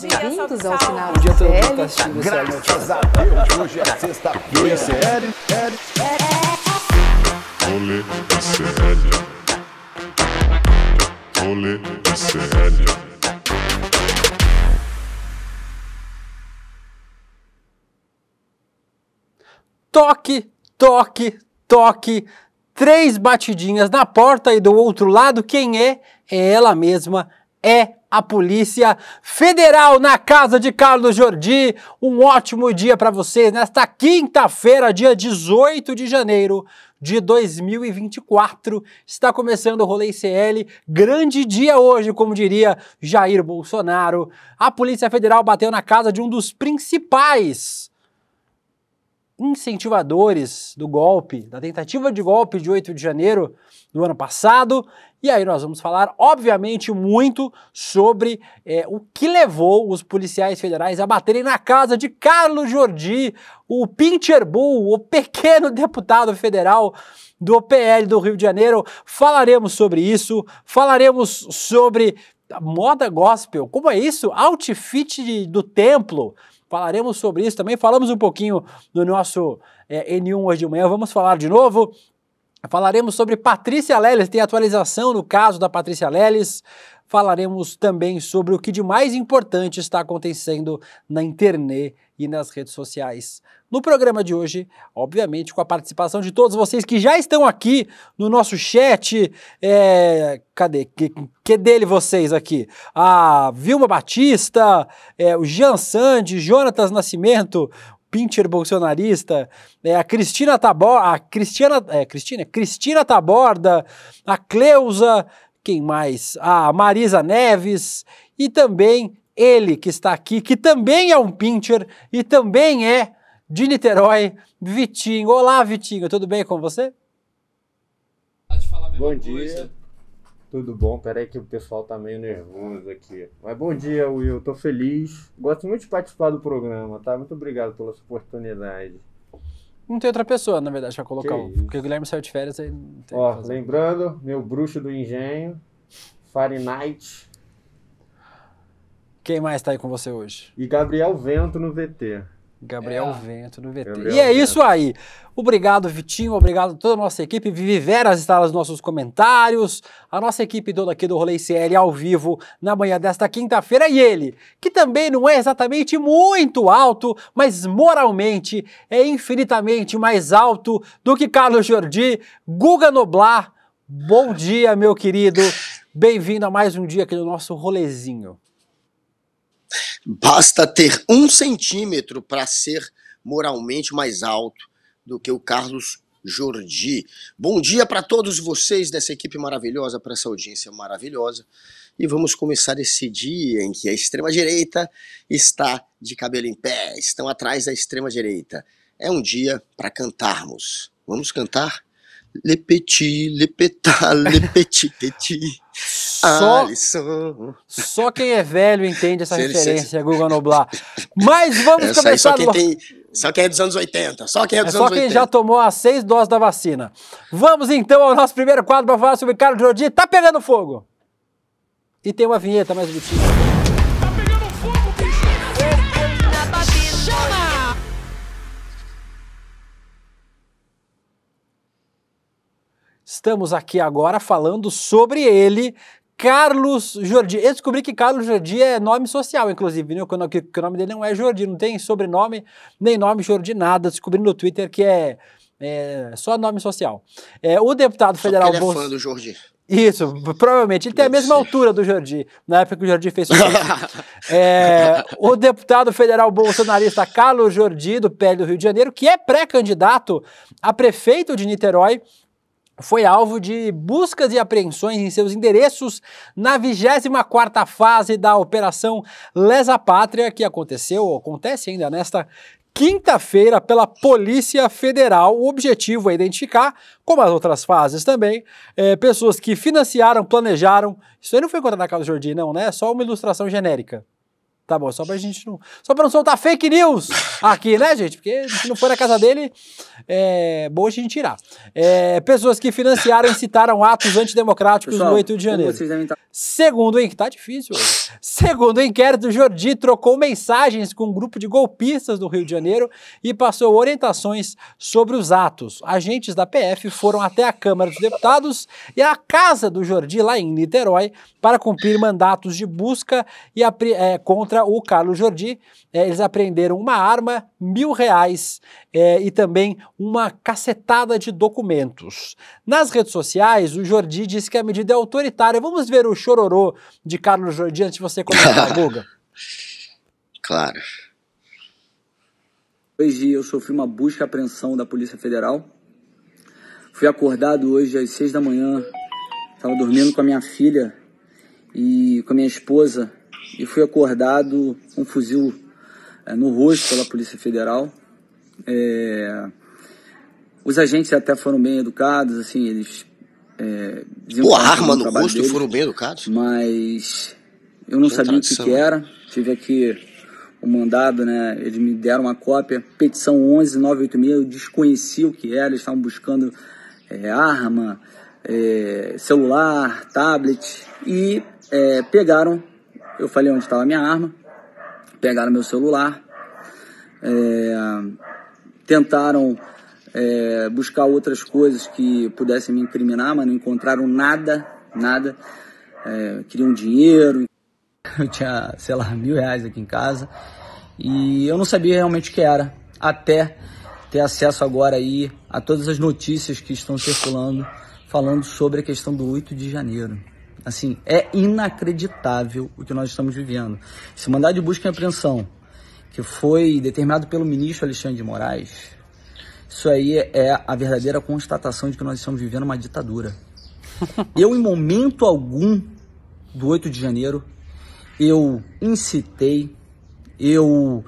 Bem-vindos ao final do dia todo mundo tá assistindo Graças a Deus, hoje é sexta-feira. Hoje é sério, sério. Rolê SL. Rolê SL. toque, toque, toque, três batidinhas na porta e do outro lado quem é? É ela mesma, é a Polícia Federal na casa de Carlos Jordi. Um ótimo dia para vocês nesta quinta-feira, dia 18 de janeiro de 2024. Está começando o Rolê CL. Grande dia hoje, como diria Jair Bolsonaro. A Polícia Federal bateu na casa de um dos principais incentivadores do golpe, da tentativa de golpe de 8 de janeiro do ano passado. E aí nós vamos falar, obviamente, muito sobre é, o que levou os policiais federais a baterem na casa de Carlos Jordi, o Pincher Bull, o pequeno deputado federal do PL do Rio de Janeiro. Falaremos sobre isso, falaremos sobre moda gospel, como é isso? Outfit do templo, Falaremos sobre isso também. Falamos um pouquinho no nosso é, N1 hoje de manhã. Vamos falar de novo. Falaremos sobre Patrícia Leles, tem atualização no caso da Patrícia Leles falaremos também sobre o que de mais importante está acontecendo na internet e nas redes sociais. No programa de hoje, obviamente, com a participação de todos vocês que já estão aqui no nosso chat. É, cadê? Que, que dele vocês aqui? A Vilma Batista, é, o Jean Sandes, Jonatas Nascimento, pincher bolsonarista, é, a Cristina Taborda, a Cristina, é, Cristina, Cristina Taborda, a Cleusa, quem mais? Ah, a Marisa Neves e também ele que está aqui, que também é um pincher e também é de Niterói, Vitinho. Olá, Vitinho, tudo bem com você? Bom dia. Tudo bom? Peraí que o pessoal tá meio nervoso aqui. Mas bom dia, Will. Tô feliz. Gosto muito de participar do programa, tá? Muito obrigado pela sua oportunidade. Não tem outra pessoa, na verdade, pra colocar um. Porque o Guilherme saiu de férias aí. Não tem Ó, lembrando, meu bruxo do engenho, Fahrenheit. Quem mais tá aí com você hoje? E Gabriel Vento no VT. Gabriel é. Vento do VT. Gabriel e é Vento. isso aí. Obrigado, Vitinho. Obrigado a toda a nossa equipe. Viveras está nos nossos comentários. A nossa equipe toda aqui do Rolê CL ao vivo na manhã desta quinta-feira. E ele, que também não é exatamente muito alto, mas moralmente é infinitamente mais alto do que Carlos Jordi, Guga Noblar. Bom dia, meu querido. Bem-vindo a mais um dia aqui do nosso rolezinho. Basta ter um centímetro para ser moralmente mais alto do que o Carlos Jordi. Bom dia para todos vocês dessa equipe maravilhosa, para essa audiência maravilhosa. E vamos começar esse dia em que a extrema-direita está de cabelo em pé, estão atrás da extrema-direita. É um dia para cantarmos. Vamos cantar? Le petit, le peti. le petit, petit. Só, ah, só quem é velho entende essa referência, Guga Noblar. Mas vamos Essa começar... Só quem, tem, só quem é dos anos 80, só quem é, é dos é anos 80. Só quem 80. já tomou as seis doses da vacina. Vamos então ao nosso primeiro quadro para falar sobre Carlos Jordi. Tá pegando fogo! E tem uma vinheta mais bonitinha. Estamos aqui agora falando sobre ele, Carlos Jordi. Eu descobri que Carlos Jordi é nome social, inclusive, né? que, que o nome dele não é Jordi, não tem sobrenome, nem nome Jordi, nada. Descobri no Twitter que é, é só nome social. É, o deputado federal. ele é fã do Jordi. Isso, provavelmente. Ele tem a mesma altura do Jordi, na época que o Jordi fez é, O deputado federal bolsonarista Carlos Jordi, do PL do Rio de Janeiro, que é pré-candidato a prefeito de Niterói, foi alvo de buscas e apreensões em seus endereços na 24ª fase da Operação Lesa Pátria, que aconteceu, acontece ainda nesta quinta-feira pela Polícia Federal. O objetivo é identificar, como as outras fases também, é, pessoas que financiaram, planejaram. Isso aí não foi contra na causa Jordi, não, né? É só uma ilustração genérica. Tá bom, só pra gente não. Só pra não soltar fake news aqui, né, gente? Porque se não for na casa dele, é bom a gente tirar. É, pessoas que financiaram e citaram atos antidemocráticos Pessoal, no 8 de janeiro. Tá- Segundo, hein? Tá difícil Segundo o inquérito, Jordi trocou mensagens com um grupo de golpistas do Rio de Janeiro e passou orientações sobre os atos. Agentes da PF foram até a Câmara dos Deputados e a casa do Jordi, lá em Niterói, para cumprir mandatos de busca e é, contra contra o Carlos Jordi. É, eles apreenderam uma arma, mil reais é, e também uma cacetada de documentos. Nas redes sociais, o Jordi disse que a medida é autoritária. Vamos ver o chororô de Carlos Jordi antes de você começar a buga. Claro. Hoje eu sofri uma busca e apreensão da Polícia Federal. Fui acordado hoje às seis da manhã. Estava dormindo com a minha filha e com a minha esposa e fui acordado com um fuzil é, no rosto pela Polícia Federal. É, os agentes até foram bem educados, assim, eles. É, Pô, arma no rosto deles, foram bem educados? Mas eu não sabia tradição. o que, que era. Tive aqui o mandado, né? Eles me deram uma cópia, petição 11986, eu desconheci o que era, eles estavam buscando é, arma, é, celular, tablet e é, pegaram eu falei onde estava minha arma, pegaram meu celular, é, tentaram é, buscar outras coisas que pudessem me incriminar, mas não encontraram nada, nada. É, queriam dinheiro. Eu tinha, sei lá, mil reais aqui em casa e eu não sabia realmente o que era, até ter acesso agora aí a todas as notícias que estão circulando falando sobre a questão do 8 de janeiro. Assim, é inacreditável o que nós estamos vivendo. Esse mandado de busca e apreensão, que foi determinado pelo ministro Alexandre de Moraes, isso aí é a verdadeira constatação de que nós estamos vivendo uma ditadura. Eu, em momento algum do 8 de janeiro, eu incitei, eu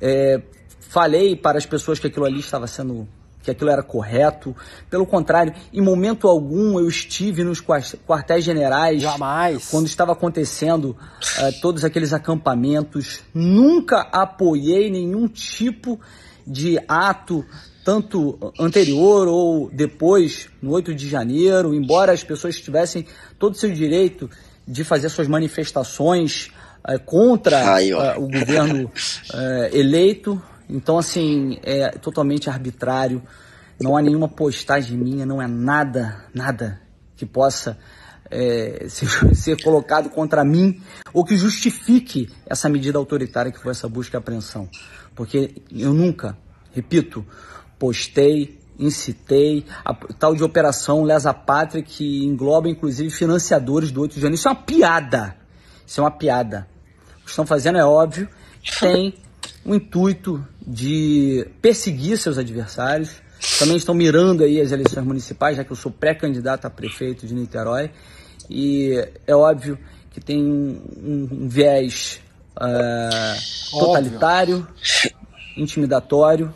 é, falei para as pessoas que aquilo ali estava sendo que aquilo era correto. Pelo contrário, em momento algum eu estive nos quartéis generais. Jamais. Quando estava acontecendo uh, todos aqueles acampamentos. Nunca apoiei nenhum tipo de ato, tanto anterior ou depois, no 8 de janeiro, embora as pessoas tivessem todo o seu direito de fazer suas manifestações eh, contra Ai, uh, o governo eleito, então, assim, é totalmente arbitrário, não há nenhuma postagem minha, não é nada, nada que possa é, ser, ser, colocado contra mim ou que justifique essa medida autoritária que foi essa busca e apreensão. Porque eu nunca, repito, postei, incitei, a, tal de operação Lesa Pátria que engloba inclusive financiadores do 8 de janeiro. Isso é uma piada. Isso é uma piada. O que estão fazendo é óbvio, tem o intuito de perseguir seus adversários. Também estão mirando aí as eleições municipais, já que eu sou pré-candidato a prefeito de Niterói. E é óbvio que tem um, um viés uh, totalitário, intimidatório,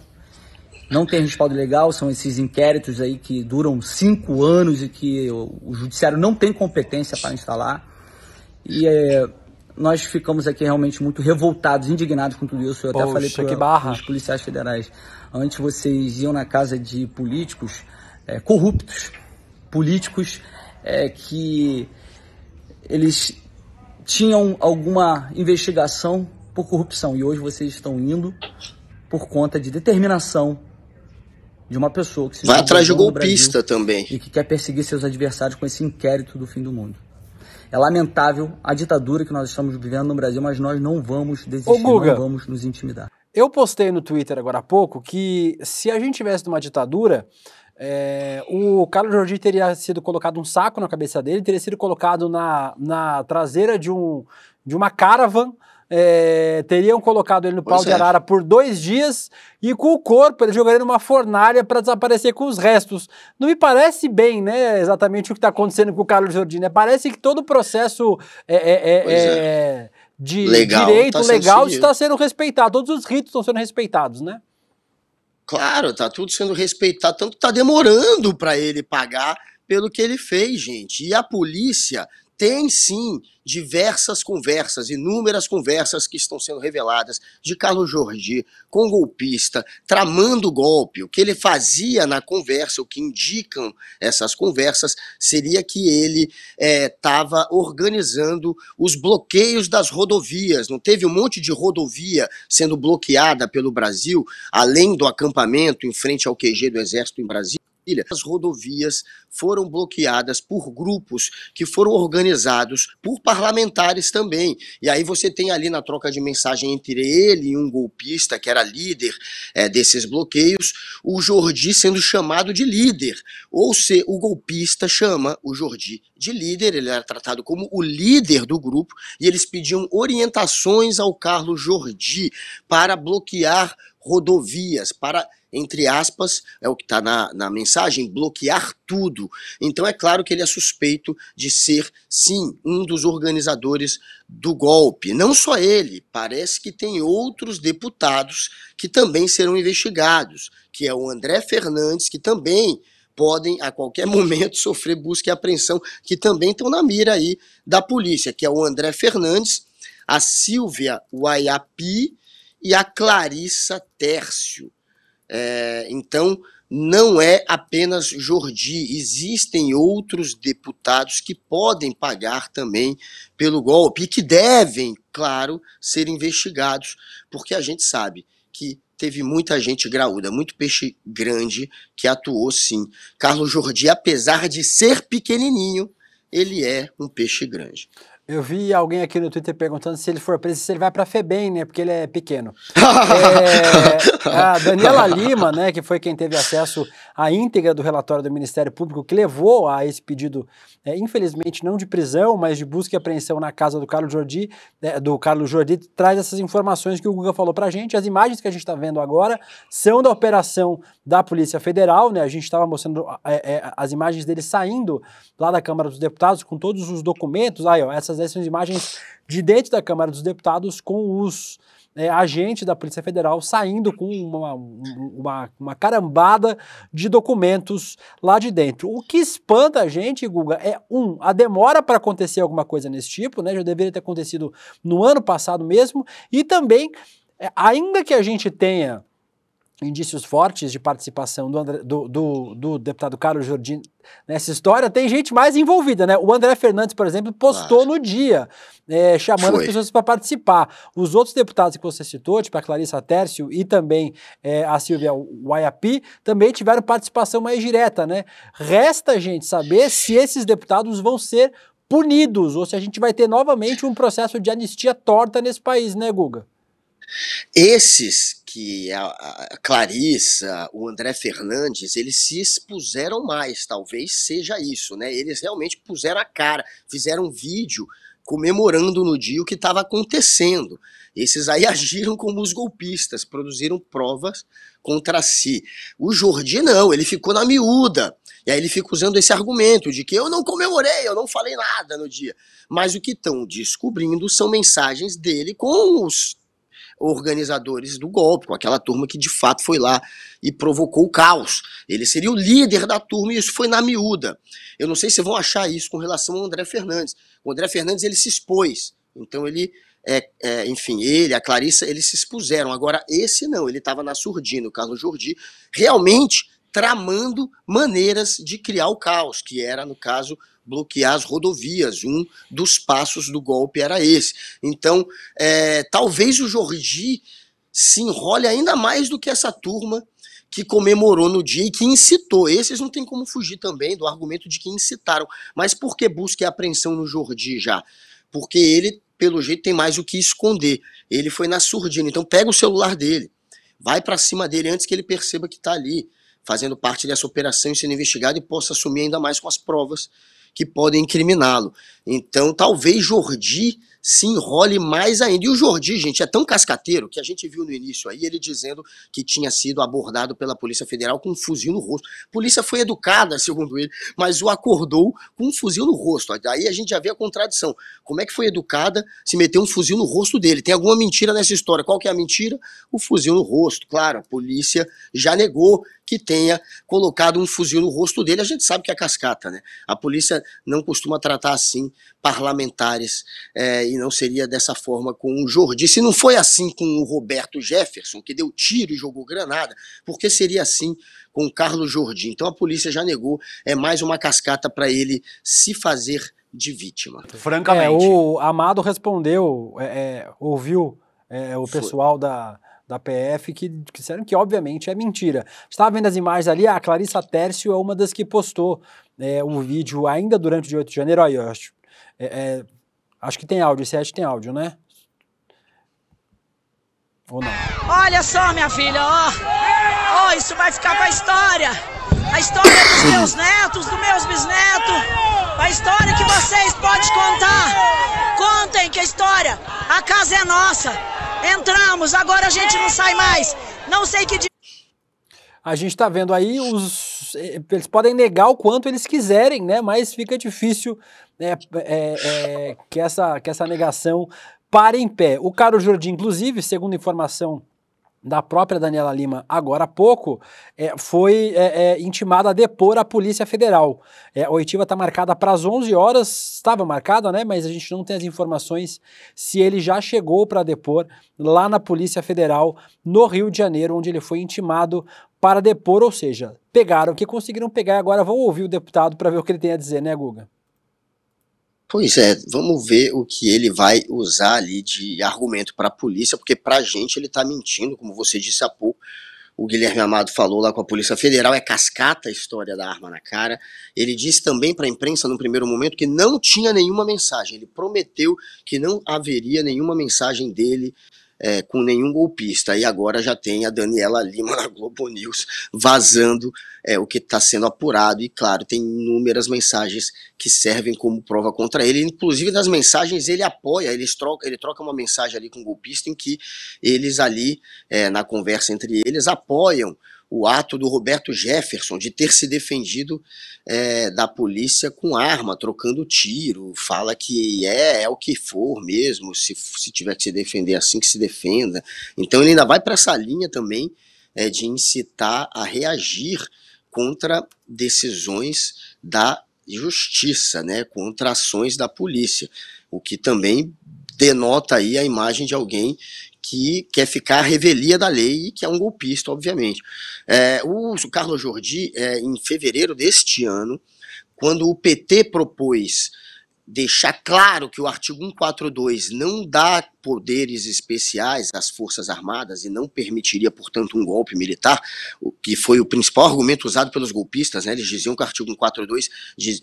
não tem respaldo legal, são esses inquéritos aí que duram cinco anos e que o, o judiciário não tem competência para instalar. E é, nós ficamos aqui realmente muito revoltados, indignados com tudo isso. Eu Poxa, até falei para os policiais federais. Antes vocês iam na casa de políticos é, corruptos, políticos é, que eles tinham alguma investigação por corrupção e hoje vocês estão indo por conta de determinação de uma pessoa que se vai atrás de golpista também e que quer perseguir seus adversários com esse inquérito do fim do mundo. É lamentável a ditadura que nós estamos vivendo no Brasil, mas nós não vamos desistir, Ô, Guga, não vamos nos intimidar. Eu postei no Twitter agora há pouco que se a gente tivesse uma ditadura, é, o Carlos Jordi teria sido colocado um saco na cabeça dele, teria sido colocado na, na traseira de, um, de uma caravan é, teriam colocado ele no pois pau é. de arara por dois dias e com o corpo ele jogaria numa fornalha para desaparecer com os restos. Não me parece bem, né? Exatamente o que está acontecendo com o Carlos Jordina. Né? Parece que todo o processo é, é, é, é de legal, direito tá legal está sendo respeitado. Todos os ritos estão sendo respeitados, né? Claro, tá tudo sendo respeitado, tanto tá demorando para ele pagar pelo que ele fez, gente. E a polícia tem sim diversas conversas, inúmeras conversas que estão sendo reveladas de Carlos Jordi com golpista, tramando golpe. O que ele fazia na conversa, o que indicam essas conversas, seria que ele estava é, organizando os bloqueios das rodovias. Não teve um monte de rodovia sendo bloqueada pelo Brasil, além do acampamento em frente ao QG do Exército em Brasília? As rodovias foram bloqueadas por grupos que foram organizados por parlamentares também. E aí você tem ali na troca de mensagem entre ele e um golpista que era líder é, desses bloqueios, o Jordi sendo chamado de líder. Ou se o golpista chama o Jordi de líder, ele era tratado como o líder do grupo, e eles pediam orientações ao Carlos Jordi para bloquear rodovias, para, entre aspas, é o que está na, na mensagem, bloquear tudo. Então é claro que ele é suspeito de ser, sim, um dos organizadores do golpe. Não só ele, parece que tem outros deputados que também serão investigados, que é o André Fernandes, que também podem a qualquer momento sofrer busca e apreensão, que também estão na mira aí da polícia, que é o André Fernandes, a Silvia Waiapi e a Clarissa Tércio. É, então, não é apenas Jordi, existem outros deputados que podem pagar também pelo golpe e que devem, claro, ser investigados, porque a gente sabe que teve muita gente graúda, muito peixe grande que atuou sim. Carlos Jordi, apesar de ser pequenininho, ele é um peixe grande. Eu vi alguém aqui no Twitter perguntando se ele for preso, se ele vai para Febem, né? Porque ele é pequeno. é, a Daniela Lima, né, que foi quem teve acesso a íntegra do relatório do Ministério Público que levou a esse pedido, é, infelizmente não de prisão, mas de busca e apreensão na casa do Carlos Jordi, é, do Carlos Jordi, traz essas informações que o Guga falou para a gente. As imagens que a gente está vendo agora são da operação da Polícia Federal, né? A gente estava mostrando é, é, as imagens dele saindo lá da Câmara dos Deputados com todos os documentos. Aí, ó, essas, essas são imagens de dentro da Câmara dos Deputados com os é, né, agente da Polícia Federal saindo com uma, uma, uma, carambada de documentos lá de dentro. O que espanta a gente, Guga, é um, a demora para acontecer alguma coisa nesse tipo, né? Já deveria ter acontecido no ano passado mesmo, e também, é, ainda que a gente tenha indícios fortes de participação do, André, do, do, do, deputado Carlos Jordim nessa história, tem gente mais envolvida, né? O André Fernandes, por exemplo, postou claro. no dia, é, chamando Foi. as pessoas para participar. Os outros deputados que você citou, tipo a Clarissa Tércio e também é, a Silvia Waiapi, também tiveram participação mais direta, né? Resta, gente, saber se esses deputados vão ser punidos ou se a gente vai ter novamente um processo de anistia torta nesse país, né, Guga? Esses que a, a Clarissa, o André Fernandes, eles se expuseram mais, talvez seja isso, né? Eles realmente puseram a cara, fizeram um vídeo comemorando no dia o que estava acontecendo. Esses aí agiram como os golpistas, produziram provas contra si. O Jordi não, ele ficou na miúda. E aí ele fica usando esse argumento de que eu não comemorei, eu não falei nada no dia. Mas o que estão descobrindo são mensagens dele com os organizadores do golpe, com aquela turma que de fato foi lá e provocou o caos. Ele seria o líder da turma e isso foi na miúda. Eu não sei se vão achar isso com relação ao André Fernandes. O André Fernandes ele se expôs, então ele é, é, enfim, ele, a Clarissa, eles se expuseram. Agora, esse não, ele estava na surdina, o Carlos Jordi, realmente tramando maneiras de criar o caos, que era, no caso, bloquear as rodovias. Um dos passos do golpe era esse. Então, é, talvez o Jordi se enrole ainda mais do que essa turma que comemorou no dia e que incitou. Esses não tem como fugir também do argumento de que incitaram. Mas por que busca e apreensão no Jordi já? Porque ele, pelo jeito, tem mais o que esconder. Ele foi na surdina. Então pega o celular dele, vai para cima dele antes que ele perceba que está ali, fazendo parte dessa operação e sendo investigado e possa assumir ainda mais com as provas que podem incriminá-lo. Então, talvez Jordi se enrole mais ainda. E o Jordi, gente, é tão cascateiro que a gente viu no início aí ele dizendo que tinha sido abordado pela Polícia Federal com um fuzil no rosto. A polícia foi educada, segundo ele, mas o acordou com um fuzil no rosto. Aí a gente já vê a contradição. Como é que foi educada se meter um fuzil no rosto dele? Tem alguma mentira nessa história? Qual que é a mentira? O fuzil no rosto. Claro, a polícia já negou que tenha colocado um fuzil no rosto dele. A gente sabe que é cascata, né? A polícia não costuma tratar assim parlamentares é, e não seria dessa forma com o Jordi. Se não foi assim com o Roberto Jefferson, que deu tiro e jogou granada, porque seria assim com o Carlos Jordi? Então a polícia já negou, é mais uma cascata para ele se fazer de vítima. Francamente. É, o Amado respondeu, é, é ouviu é, o pessoal foi. da da PF que, disseram que, obviamente, é mentira. Estava vendo as imagens ali, a Clarissa Tércio é uma das que postou é, o vídeo ainda durante o dia 8 de janeiro. Aí, eu acho, é, é, acho que tem áudio, esse que tem áudio, né? Ou não? Olha só, minha filha, ó. Ó, isso vai ficar a história. A história dos meus netos, dos meus bisnetos. A história que vocês podem contar. Contem que a história, a casa é nossa. Entramos, agora a gente não sai mais. Não sei que A gente está vendo aí os. Eles podem negar o quanto eles quiserem, né? Mas fica difícil né, é, é, que, essa, que essa negação pare em pé. O Carlos Jordi, inclusive, segundo informação da própria Daniela Lima agora há pouco, é, foi é, é, intimada a depor à Polícia Federal. É, a oitiva está marcada para as 11 horas, estava marcada, né? Mas a gente não tem as informações se ele já chegou para depor lá na Polícia Federal, no Rio de Janeiro, onde ele foi intimado para depor, ou seja, pegaram o que conseguiram pegar e agora vão ouvir o deputado para ver o que ele tem a dizer, né, Guga? Pois é, vamos ver o que ele vai usar ali de argumento para a polícia, porque para a gente ele está mentindo, como você disse há pouco. O Guilherme Amado falou lá com a Polícia Federal, é cascata a história da arma na cara. Ele disse também para a imprensa, no primeiro momento, que não tinha nenhuma mensagem. Ele prometeu que não haveria nenhuma mensagem dele é, com nenhum golpista. E agora já tem a Daniela Lima na Globo News vazando é, o que está sendo apurado. E claro, tem inúmeras mensagens que servem como prova contra ele. Inclusive nas mensagens ele apoia, eles troca, ele troca uma mensagem ali com o golpista em que eles ali, é, na conversa entre eles, apoiam o ato do Roberto Jefferson de ter se defendido é, da polícia com arma, trocando tiro, fala que é, é o que for mesmo, se, se tiver que se defender assim que se defenda. Então ele ainda vai para essa linha também é, de incitar a reagir contra decisões da justiça, né, contra ações da polícia, o que também denota aí a imagem de alguém que quer ficar revelia da lei e que é um golpista, obviamente. É, o Carlos Jordi, é, em fevereiro deste ano, quando o PT propôs deixar claro que o artigo 142 não dá poderes especiais às Forças Armadas e não permitiria, portanto, um golpe militar, o que foi o principal argumento usado pelos golpistas, né? eles diziam que o artigo 142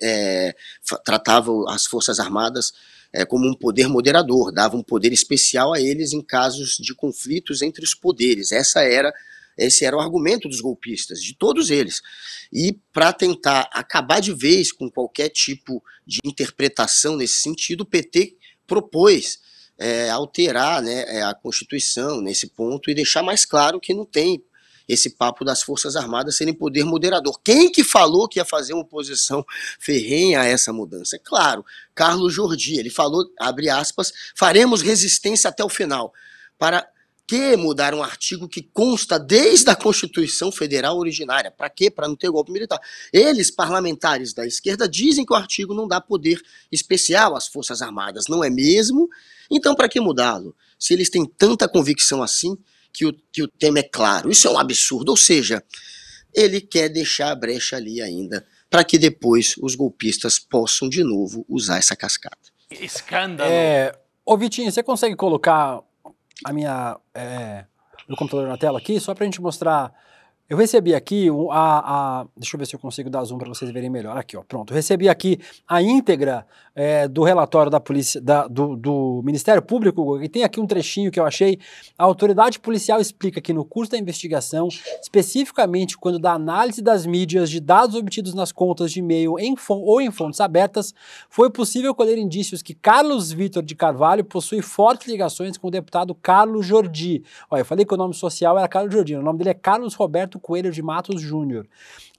é, tratava as Forças Armadas é, como um poder moderador, dava um poder especial a eles em casos de conflitos entre os poderes. Essa era a esse era o argumento dos golpistas, de todos eles. E para tentar acabar de vez com qualquer tipo de interpretação nesse sentido, o PT propôs é, alterar né, é, a Constituição nesse ponto e deixar mais claro que não tem esse papo das Forças Armadas serem poder moderador. Quem que falou que ia fazer uma oposição ferrenha a essa mudança? É claro, Carlos Jordi, ele falou, abre aspas, faremos resistência até o final para que mudar um artigo que consta desde a Constituição Federal originária? Para quê? Para não ter golpe militar. Eles, parlamentares da esquerda, dizem que o artigo não dá poder especial às Forças Armadas, não é mesmo? Então, para que mudá-lo? Se eles têm tanta convicção assim, que o, que o tema é claro. Isso é um absurdo. Ou seja, ele quer deixar a brecha ali ainda, para que depois os golpistas possam de novo usar essa cascata. Escândalo! É, ô Vitinho, você consegue colocar a minha, é, meu computador na tela aqui, só para a gente mostrar eu recebi aqui a, a, Deixa eu ver se eu consigo dar zoom para vocês verem melhor. Aqui, ó. Pronto. Eu recebi aqui a íntegra é, do relatório da polícia, da, do, do, Ministério Público, e tem aqui um trechinho que eu achei. A autoridade policial explica que no curso da investigação, especificamente quando da análise das mídias de dados obtidos nas contas de e-mail em ou em fontes abertas, foi possível colher indícios que Carlos Vitor de Carvalho possui fortes ligações com o deputado Carlos Jordi. Olha, eu falei que o nome social era Carlos Jordi, o nome dele é Carlos Roberto Coelho de Matos Júnior,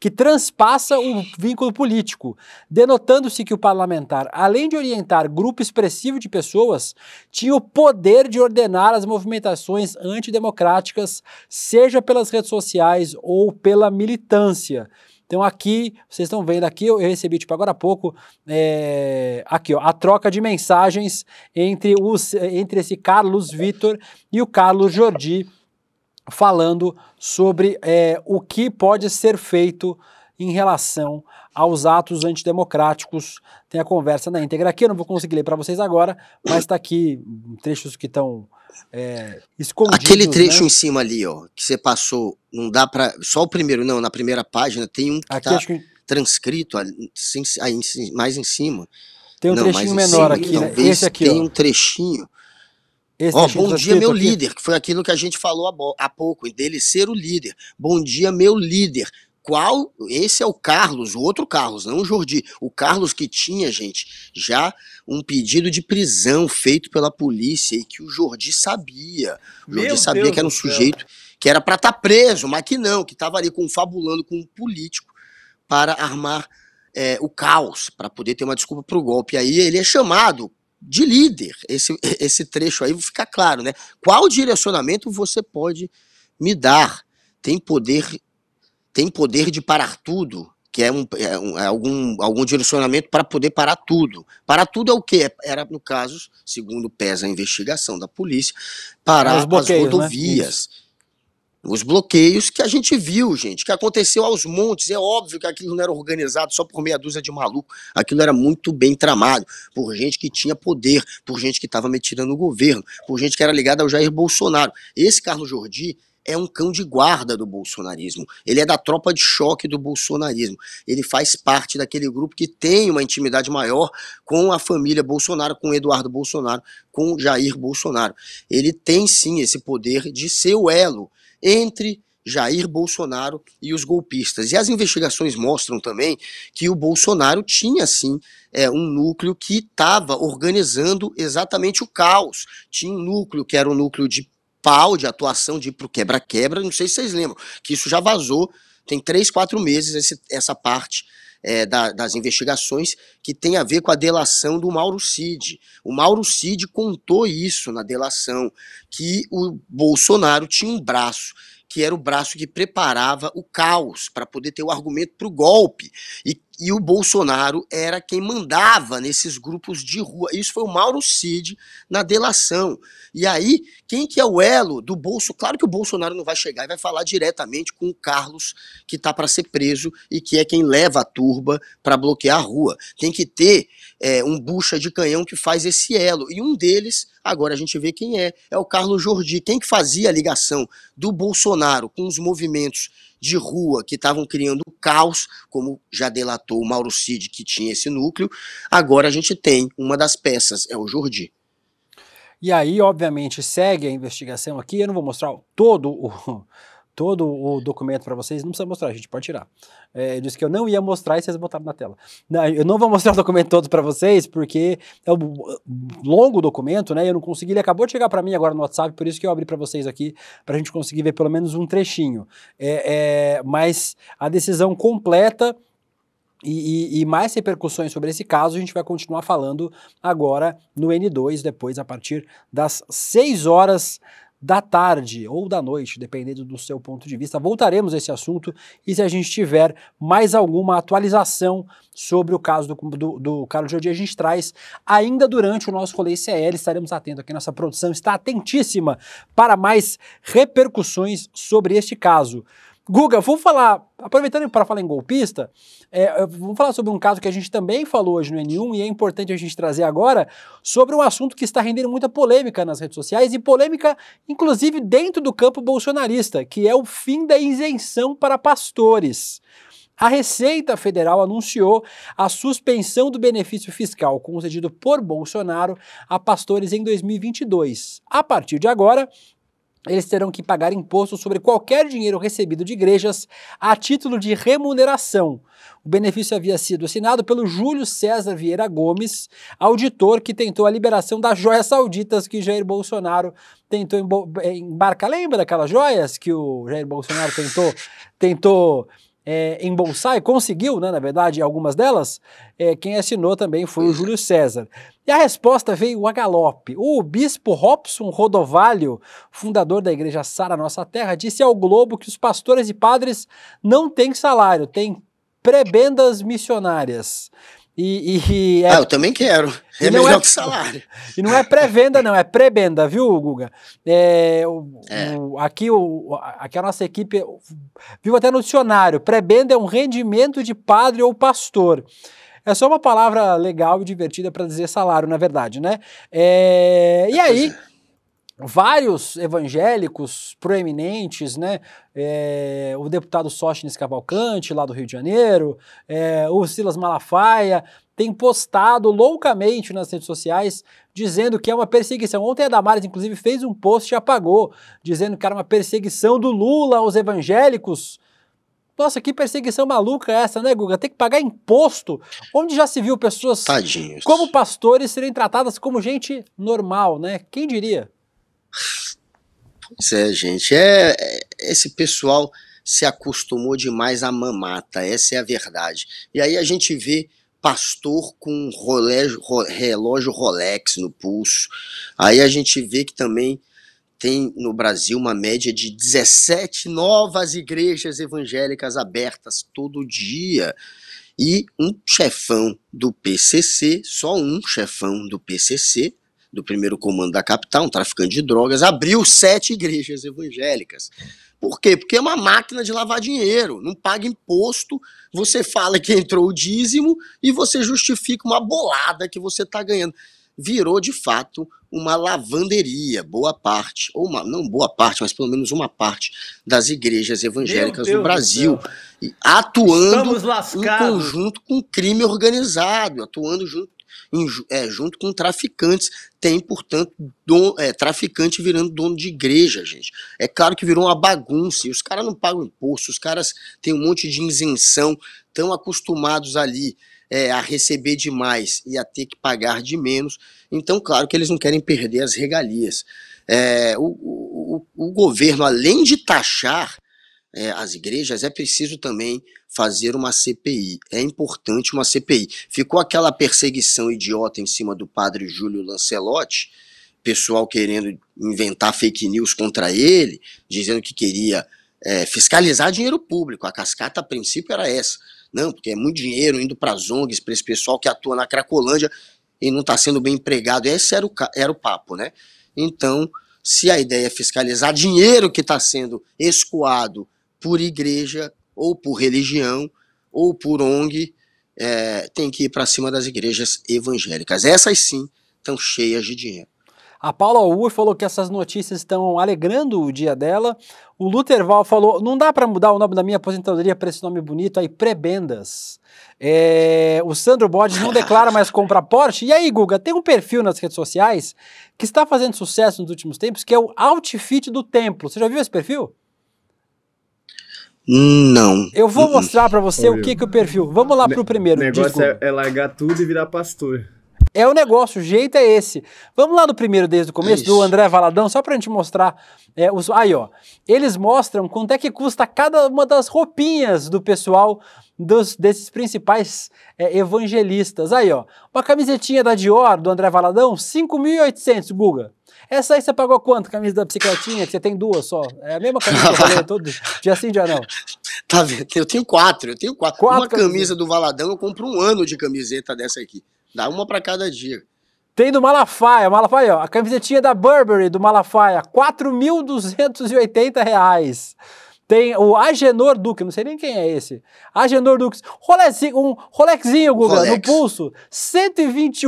que transpassa o vínculo político, denotando-se que o parlamentar, além de orientar grupo expressivo de pessoas, tinha o poder de ordenar as movimentações antidemocráticas, seja pelas redes sociais ou pela militância. Então aqui, vocês estão vendo aqui, eu recebi tipo agora há pouco, é, aqui ó, a troca de mensagens entre, os, eh, entre esse Carlos Vitor e o Carlos Jordi, falando sobre é, o que pode ser feito em relação aos atos antidemocráticos. Tem a conversa na íntegra aqui, eu não vou conseguir ler para vocês agora, mas está aqui trechos que estão é, escondidos. Aquele né? trecho né? em cima ali, ó, que você passou, não dá para. Só o primeiro, não, na primeira página tem um que está que... transcrito ali, mais em cima. Tem um não, trechinho menor cima, aqui, né? Esse aqui. Tem ó. um trechinho bom tá dia, meu aqui. líder, que foi aquilo que a gente falou há pouco, dele ser o líder. Bom dia, meu líder qual esse é o Carlos, o outro Carlos, não o Jordi, o Carlos que tinha, gente, já um pedido de prisão feito pela polícia e que o Jordi sabia. O Jordi Meu sabia Deus que era um sujeito que era para estar tá preso, mas que não, que estava ali confabulando com um político para armar é, o caos, para poder ter uma desculpa para o golpe. E aí ele é chamado de líder. Esse, esse trecho aí fica claro, né? Qual direcionamento você pode me dar? Tem poder, tem poder de parar tudo, que é, um, é, um, é algum, algum direcionamento para poder parar tudo. Parar tudo é o que? Era, no caso, segundo pesa a investigação da polícia, parar é, as né? rodovias. Né? Os bloqueios que a gente viu, gente, que aconteceu aos montes. É óbvio que aquilo não era organizado só por meia dúzia de maluco. Aquilo era muito bem tramado por gente que tinha poder, por gente que estava metida no governo, por gente que era ligada ao Jair Bolsonaro. Esse Carlos Jordi é um cão de guarda do bolsonarismo. Ele é da tropa de choque do bolsonarismo. Ele faz parte daquele grupo que tem uma intimidade maior com a família Bolsonaro, com Eduardo Bolsonaro, com Jair Bolsonaro. Ele tem sim esse poder de ser o elo entre Jair Bolsonaro e os golpistas. E as investigações mostram também que o Bolsonaro tinha, sim, é, um núcleo que estava organizando exatamente o caos. Tinha um núcleo que era um núcleo de pau, de atuação, de ir pro quebra-quebra, não sei se vocês lembram, que isso já vazou, tem três, quatro meses esse, essa parte é, da, das investigações que tem a ver com a delação do Mauro Cid. O Mauro Cid contou isso na delação, que o Bolsonaro tinha um braço que era o braço que preparava o caos para poder ter o argumento para o golpe e e o Bolsonaro era quem mandava nesses grupos de rua. Isso foi o Mauro Cid na delação. E aí, quem que é o elo do Bolso? Claro que o Bolsonaro não vai chegar e vai falar diretamente com o Carlos, que está para ser preso e que é quem leva a turba para bloquear a rua. Tem que ter é, um bucha de canhão que faz esse elo. E um deles, agora a gente vê quem é, é o Carlos Jordi. Quem que fazia a ligação do Bolsonaro com os movimentos de rua que estavam criando caos, como já delatou o Mauro Cid, que tinha esse núcleo. Agora a gente tem uma das peças, é o Jordi. E aí, obviamente, segue a investigação aqui. Eu não vou mostrar todo o, todo o documento para vocês, não precisa mostrar, a gente pode tirar. É, eu disse que eu não ia mostrar e vocês botaram na tela. Não, eu não vou mostrar o documento todo para vocês, porque é um longo documento, né? Eu não consegui, ele acabou de chegar para mim agora no WhatsApp, por isso que eu abri para vocês aqui, para a gente conseguir ver pelo menos um trechinho. É, é, mas a decisão completa e, e, e, mais repercussões sobre esse caso, a gente vai continuar falando agora no N2, depois a partir das 6 horas da tarde ou da noite, dependendo do seu ponto de vista. Voltaremos a esse assunto e se a gente tiver mais alguma atualização sobre o caso do, do, do Carlos Jordi, a gente traz ainda durante o nosso rolê ICL. Estaremos atentos aqui, nossa produção está atentíssima para mais repercussões sobre este caso. Guga, vou falar, aproveitando para falar em golpista, é, vamos falar sobre um caso que a gente também falou hoje no N1 e é importante a gente trazer agora sobre um assunto que está rendendo muita polêmica nas redes sociais e polêmica, inclusive, dentro do campo bolsonarista, que é o fim da isenção para pastores. A Receita Federal anunciou a suspensão do benefício fiscal concedido por Bolsonaro a pastores em 2022. A partir de agora, eles terão que pagar imposto sobre qualquer dinheiro recebido de igrejas a título de remuneração. O benefício havia sido assinado pelo Júlio César Vieira Gomes, auditor que tentou a liberação das joias sauditas que Jair Bolsonaro tentou embarcar. Lembra daquelas joias que o Jair Bolsonaro tentou, tentou é, embolsar e conseguiu, né, na verdade, algumas delas, é, quem assinou também foi o é. Júlio César. E a resposta veio a galope. O bispo Robson Rodovalho, fundador da Igreja Sara Nossa Terra, disse ao Globo que os pastores e padres não têm salário, têm prebendas missionárias. E, e, e é... Ah, eu também quero. É melhor é... que salário. E não é pré-venda, não, é pré-venda, viu, Guga? É, o, é. O, aqui, o, aqui a nossa equipe viu até no dicionário: pré-venda é um rendimento de padre ou pastor. É só uma palavra legal e divertida para dizer salário, na verdade, né? É, e é, aí. É vários evangélicos proeminentes, né? É, o deputado Sóstenes Cavalcante, lá do Rio de Janeiro, é, o Silas Malafaia, tem postado loucamente nas redes sociais dizendo que é uma perseguição. Ontem a Damares, inclusive, fez um post e apagou, dizendo que era uma perseguição do Lula aos evangélicos. Nossa, que perseguição maluca é essa, né, Guga? Tem que pagar imposto, onde já se viu pessoas Tadinhos. como pastores serem tratadas como gente normal, né? Quem diria? Isso é, gente. É, é, esse pessoal se acostumou demais à mamata, essa é a verdade. E aí a gente vê pastor com relógio, relógio Rolex no pulso. Aí a gente vê que também tem no Brasil uma média de 17 novas igrejas evangélicas abertas todo dia. E um chefão do PCC, só um chefão do PCC, do primeiro comando da capital, um traficante de drogas, abriu sete igrejas evangélicas. Por quê? Porque é uma máquina de lavar dinheiro, não paga imposto, você fala que entrou o dízimo e você justifica uma bolada que você está ganhando. Virou de fato uma lavanderia, boa parte, ou uma, não boa parte, mas pelo menos uma parte das igrejas evangélicas do Brasil, do atuando em conjunto com crime organizado, atuando junto em, é, junto com traficantes. Tem, portanto, don, é, traficante virando dono de igreja, gente. É claro que virou uma bagunça. E os caras não pagam imposto, os caras têm um monte de isenção, estão acostumados ali. É, a receber demais e a ter que pagar de menos. Então, claro que eles não querem perder as regalias. É, o, o, o, governo, além de taxar, é, as igrejas, é preciso também fazer uma CPI. É importante uma CPI. Ficou aquela perseguição idiota em cima do padre Júlio Lancelotti, pessoal querendo inventar fake news contra ele, dizendo que queria é, fiscalizar dinheiro público. A cascata, a princípio, era essa. Não, porque é muito dinheiro indo para as ONGs, para esse pessoal que atua na Cracolândia e não está sendo bem empregado. Esse era o, era o papo, né? Então, se a ideia é fiscalizar dinheiro que está sendo escoado por igreja, ou por religião, ou por ONG, é, tem que ir para cima das igrejas evangélicas. Essas sim estão cheias de dinheiro. A Paula Uhr falou que essas notícias estão alegrando o dia dela. O Luther Val falou: não dá para mudar o nome da minha aposentadoria para esse nome bonito aí, prebendas. É, o Sandro Bodes não declara mais comprar Porsche. E aí, Guga, tem um perfil nas redes sociais que está fazendo sucesso nos últimos tempos, que é o Outfit do Templo. Você já viu esse perfil? Não. Eu vou hum, hum. mostrar para você o que que o perfil. Vamos lá ne pro primeiro. O negócio é, é, largar tudo e virar pastor. É o negócio, o jeito é esse. Vamos lá no primeiro desde o começo, do André Valadão, só pra gente mostrar. É, os... Aí, ó. Eles mostram quanto é que custa cada uma das roupinhas do pessoal dos, desses principais é, evangelistas. Aí, ó, uma camisetinha da Dior, do André Valadão, 5.800, Guga. Essa aí você pagou quanto? Camisa da bicicletinha, que você tem duas só. É a mesma camisa que eu falei todo dia sim, dia não. Tá vendo? Eu tenho quatro, eu tenho quatro. quatro uma camisa do Valadão, eu compro um ano de camiseta dessa aqui. Dá uma para cada dia. Tem do Malafaia, Malafaia, ó, a camisetinha da Burberry do Malafaia, 4.280 reais tem o Agenor Duque, não sei nem quem é esse. Agenor Duque. Rolexinho, um Rolexinho, Guga, Rolex. no pulso. R$ reais.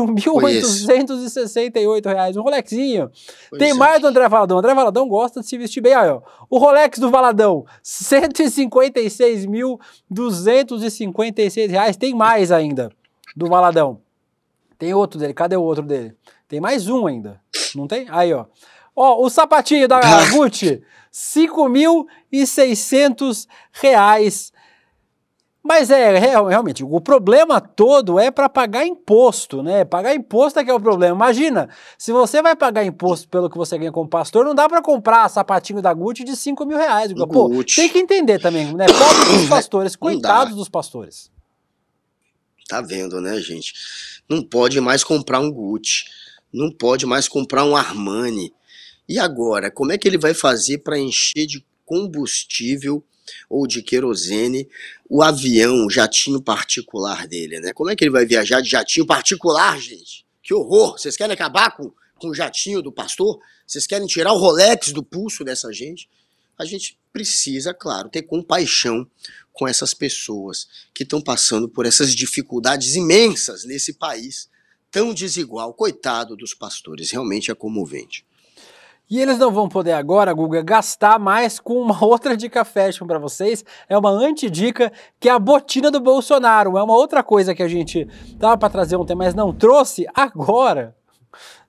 Um Rolexinho. Foi Tem é. mais do André Valadão. André Valadão gosta de se vestir bem. Aí, ó. O Rolex do Valadão, R$ reais. Tem mais ainda do Valadão. Tem outro dele. Cadê o outro dele? Tem mais um ainda. Não tem? Aí, ó. Ó, o sapatinho da Gucci, 5.600 reais. Mas é, é, realmente, o problema todo é para pagar imposto, né? Pagar imposto é que é o problema. Imagina, se você vai pagar imposto pelo que você ganha como pastor, não dá para comprar sapatinho da Gucci de 5 mil reais. Pô, tem que entender também, né? Pobres dos pastores, coitados dos pastores. Tá vendo, né, gente? Não pode mais comprar um Gucci não pode mais comprar um Armani, e agora, como é que ele vai fazer para encher de combustível ou de querosene o avião, o jatinho particular dele, né? Como é que ele vai viajar de jatinho particular, gente? Que horror! Vocês querem acabar com, com o jatinho do pastor? Vocês querem tirar o Rolex do pulso dessa gente? A gente precisa, claro, ter compaixão com essas pessoas que estão passando por essas dificuldades imensas nesse país tão desigual. Coitado dos pastores, realmente é comovente. E eles não vão poder agora, Guga, gastar mais com uma outra dica fashion para vocês. É uma antidica que é a botina do Bolsonaro. É uma outra coisa que a gente tava para trazer ontem, mas não trouxe agora.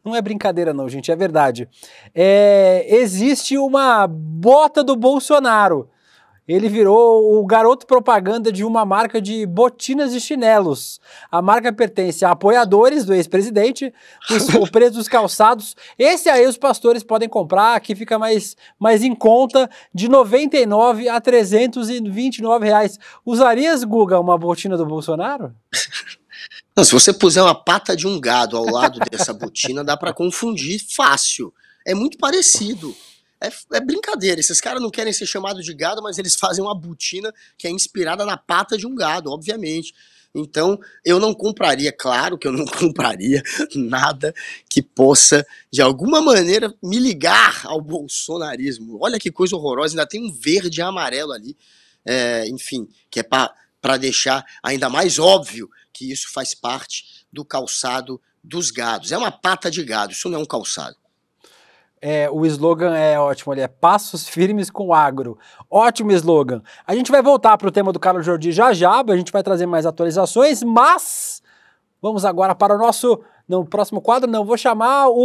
Não é brincadeira não, gente, é verdade. É, existe uma bota do Bolsonaro ele virou o garoto propaganda de uma marca de botinas e chinelos. A marca pertence a apoiadores do ex-presidente, os preço calçados. Esse aí os pastores podem comprar, que fica mais, mais em conta, de 99 a 329 reais. Usarias, Guga, uma botina do Bolsonaro? Não, se você puser uma pata de um gado ao lado dessa botina, dá para confundir fácil. É muito parecido. É, é brincadeira, esses caras não querem ser chamados de gado, mas eles fazem uma botina que é inspirada na pata de um gado, obviamente. Então, eu não compraria, claro que eu não compraria nada que possa, de alguma maneira, me ligar ao bolsonarismo. Olha que coisa horrorosa, ainda tem um verde e amarelo ali, é, enfim, que é para deixar ainda mais óbvio que isso faz parte do calçado dos gados. É uma pata de gado, isso não é um calçado. É, o slogan é ótimo, ele é Passos Firmes com Agro. Ótimo slogan. A gente vai voltar para o tema do Carlos Jordi já já, a gente vai trazer mais atualizações, mas vamos agora para o nosso no próximo quadro, não, vou chamar o, o,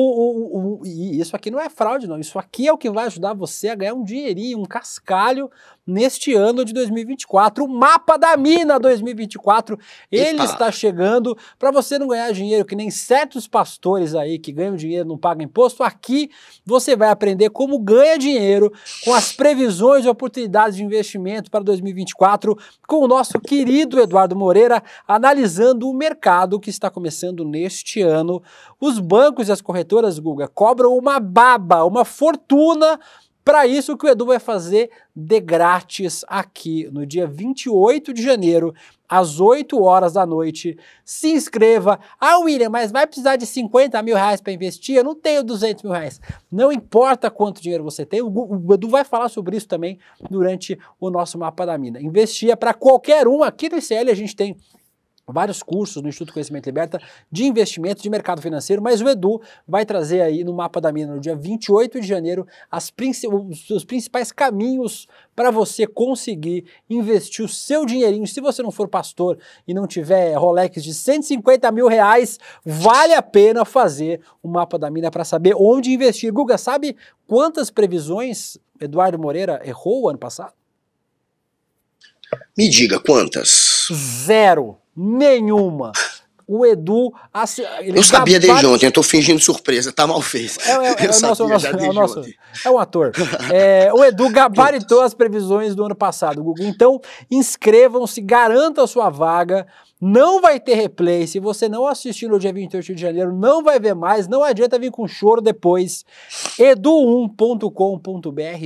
o, o, Isso aqui não é fraude, não. Isso aqui é o que vai ajudar você a ganhar um dinheirinho, um cascalho neste ano de 2024. O mapa da mina 2024, ele Epa. está chegando para você não ganhar dinheiro que nem certos pastores aí que ganham dinheiro não pagam imposto. Aqui você vai aprender como ganha dinheiro com as previsões e oportunidades de investimento para 2024 com o nosso querido Eduardo Moreira analisando o mercado que está começando neste ano. Os bancos e as corretoras, Guga, cobram uma baba, uma fortuna para isso, o que o Edu vai fazer de grátis aqui no dia 28 de janeiro, às 8 horas da noite. Se inscreva. Ah, William, mas vai precisar de 50 mil reais para investir? Eu não tenho 200 mil reais. Não importa quanto dinheiro você tem, o Edu vai falar sobre isso também durante o nosso mapa da mina. Investir é para qualquer um. Aqui no ICL a gente tem vários cursos no Instituto Conhecimento Liberta de investimentos de mercado financeiro, mas o Edu vai trazer aí no Mapa da Mina no dia 28 de janeiro as os principais caminhos para você conseguir investir o seu dinheirinho. Se você não for pastor e não tiver Rolex de 150 mil reais, vale a pena fazer o Mapa da Mina para saber onde investir. Guga, sabe quantas previsões Eduardo Moreira errou ano passado? Me diga, quantas? Zero nenhuma. O Edu. Assim, eu sabia capaz... desde ontem, eu tô fingindo surpresa, tá mal feito. É, é, o um ator. É, o Edu gabaritou as previsões do ano passado, Gugu. Então, inscrevam-se, garanta a sua vaga. Não vai ter replay. Se você não assistir no dia 28 de janeiro, não vai ver mais. Não adianta vir com choro depois. edu1.com.br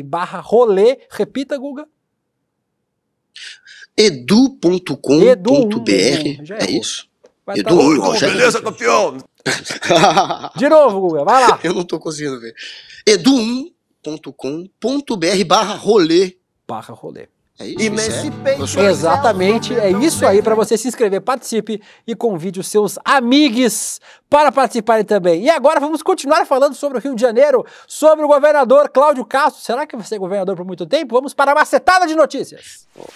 barra rolê. Repita, Guga edu.com.br. Edu hum, é, isso. Vai Edu, tá Rogério. Beleza, campeão? De novo, Guga, vai lá. Eu não tô conseguindo ver. edu1.com.br barra rolê. Barra rolê. É isso, isso é. Exatamente, é isso aí para você se inscrever, participe e convide os seus amigos para participarem também. E agora vamos continuar falando sobre o Rio de Janeiro, sobre o governador Cláudio Castro. Será que vai ser governador por muito tempo? Vamos para a macetada de notícias. Oh.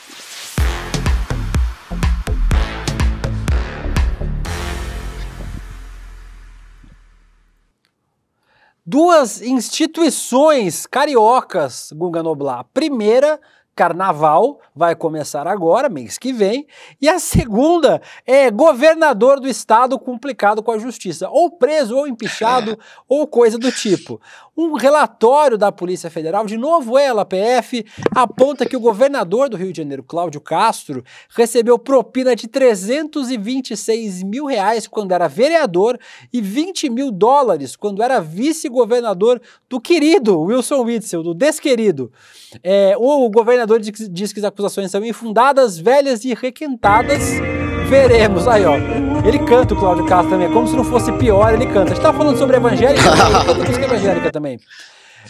duas instituições cariocas, Gunga Noblar. A primeira Carnaval vai começar agora, mês que vem. E a segunda é governador do estado complicado com a justiça, ou preso, ou empichado, é. ou coisa do tipo. Um relatório da Polícia Federal, de novo ela, PF, aponta que o governador do Rio de Janeiro, Cláudio Castro, recebeu propina de 326 mil reais quando era vereador e 20 mil dólares quando era vice-governador do querido Wilson Witzel, do desquerido. É, o governador procurador diz que as acusações são infundadas, velhas e requentadas. Veremos. Aí, ó. Ele canta o Cláudio Castro também. É como se não fosse pior, ele canta. A gente tá falando sobre evangélica, canta música evangélica também.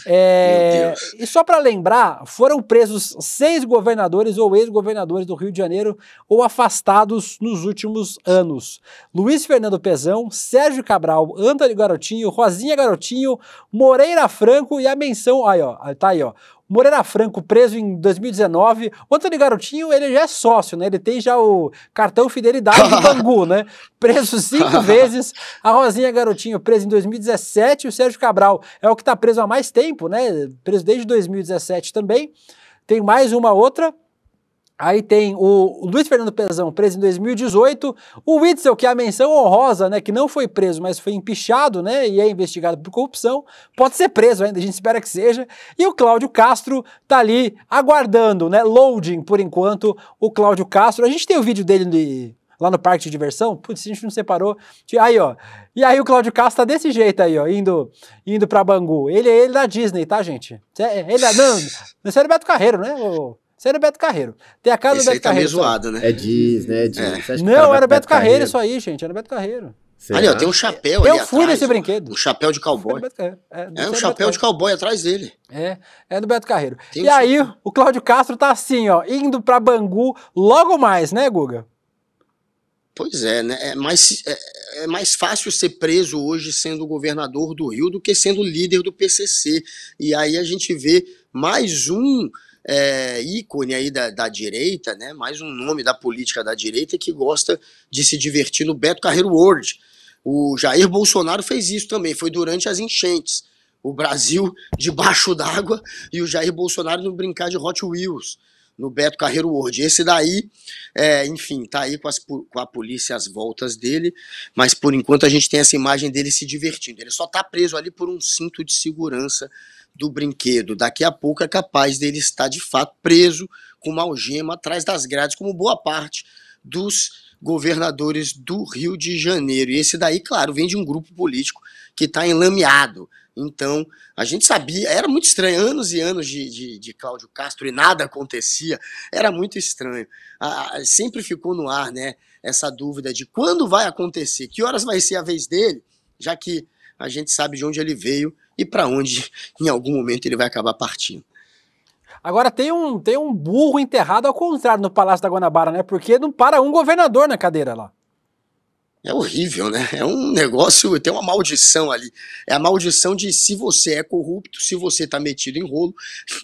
É, e só para lembrar, foram presos seis governadores ou ex-governadores do Rio de Janeiro ou afastados nos últimos anos: Luiz Fernando Pezão, Sérgio Cabral, Antônio Garotinho, Rosinha Garotinho, Moreira Franco e a menção, aí ó, tá aí ó, Morena Franco preso em 2019. O Antônio Garotinho, ele já é sócio, né? Ele tem já o cartão fidelidade do Bangu, né? Preso cinco vezes. A Rosinha Garotinho preso em 2017. O Sérgio Cabral é o que está preso há mais tempo, né? Preso desde 2017 também. Tem mais uma outra. Aí tem o Luiz Fernando Pezão, preso em 2018, o Witzel, que é a menção honrosa, né, que não foi preso, mas foi empichado, né, e é investigado por corrupção, pode ser preso ainda, a gente espera que seja, e o Cláudio Castro tá ali aguardando, né, loading por enquanto, o Cláudio Castro, a gente tem o vídeo dele de, lá no parque de diversão, putz, a gente não separou, aí ó, e aí o Cláudio Castro tá desse jeito aí ó, indo, indo pra Bangu, ele é ele da Disney, tá gente? É, ele é, não, não é Beto Carreiro, né, o... Isso era é Beto Carreiro. Tem a casa Esse do Beto tá Carreiro. zoado, né? É Diz, né? Diz. É. é. Não, tá era Beto, Beto Carreiro isso aí, gente. Era Beto Carreiro. Será? Ali, ó, tem um chapéu Eu ali fui atrás, nesse ó. brinquedo. Um chapéu de cowboy. É, é, um chapéu de cowboy atrás dele. É, é do Beto Carreiro. Tem e um aí, chapéu. o Cláudio Castro tá assim, ó, indo pra Bangu logo mais, né, Guga? Pois é, né? É mais, é, é mais fácil ser preso hoje sendo governador do Rio do que sendo líder do PCC. E aí a gente vê mais um é, ícone aí da, da, direita, né? mais um nome da política da direita que gosta de se divertir no Beto Carreiro World. O Jair Bolsonaro fez isso também, foi durante as enchentes. O Brasil debaixo d'água e o Jair Bolsonaro no brincar de Hot Wheels no Beto Carreiro World. Esse daí, é, enfim, tá aí com, as, com, a polícia às voltas dele, mas por enquanto a gente tem essa imagem dele se divertindo. Ele só tá preso ali por um cinto de segurança do brinquedo daqui a pouco é capaz dele estar de fato preso com uma algema atrás das grades, como boa parte dos governadores do Rio de Janeiro. E esse daí, claro, vem de um grupo político que está enlameado. Então, a gente sabia, era muito estranho, anos e anos de, de, de Cláudio Castro e nada acontecia, era muito estranho. Ah, sempre ficou no ar, né, essa dúvida de quando vai acontecer, que horas vai ser a vez dele, já que a gente sabe de onde ele veio e para onde em algum momento ele vai acabar partindo. Agora tem um, tem um burro enterrado ao contrário no Palácio da Guanabara, né? Porque não para um governador na cadeira lá. É horrível, né? É um negócio, tem uma maldição ali. É a maldição de se você é corrupto, se você está metido em rolo,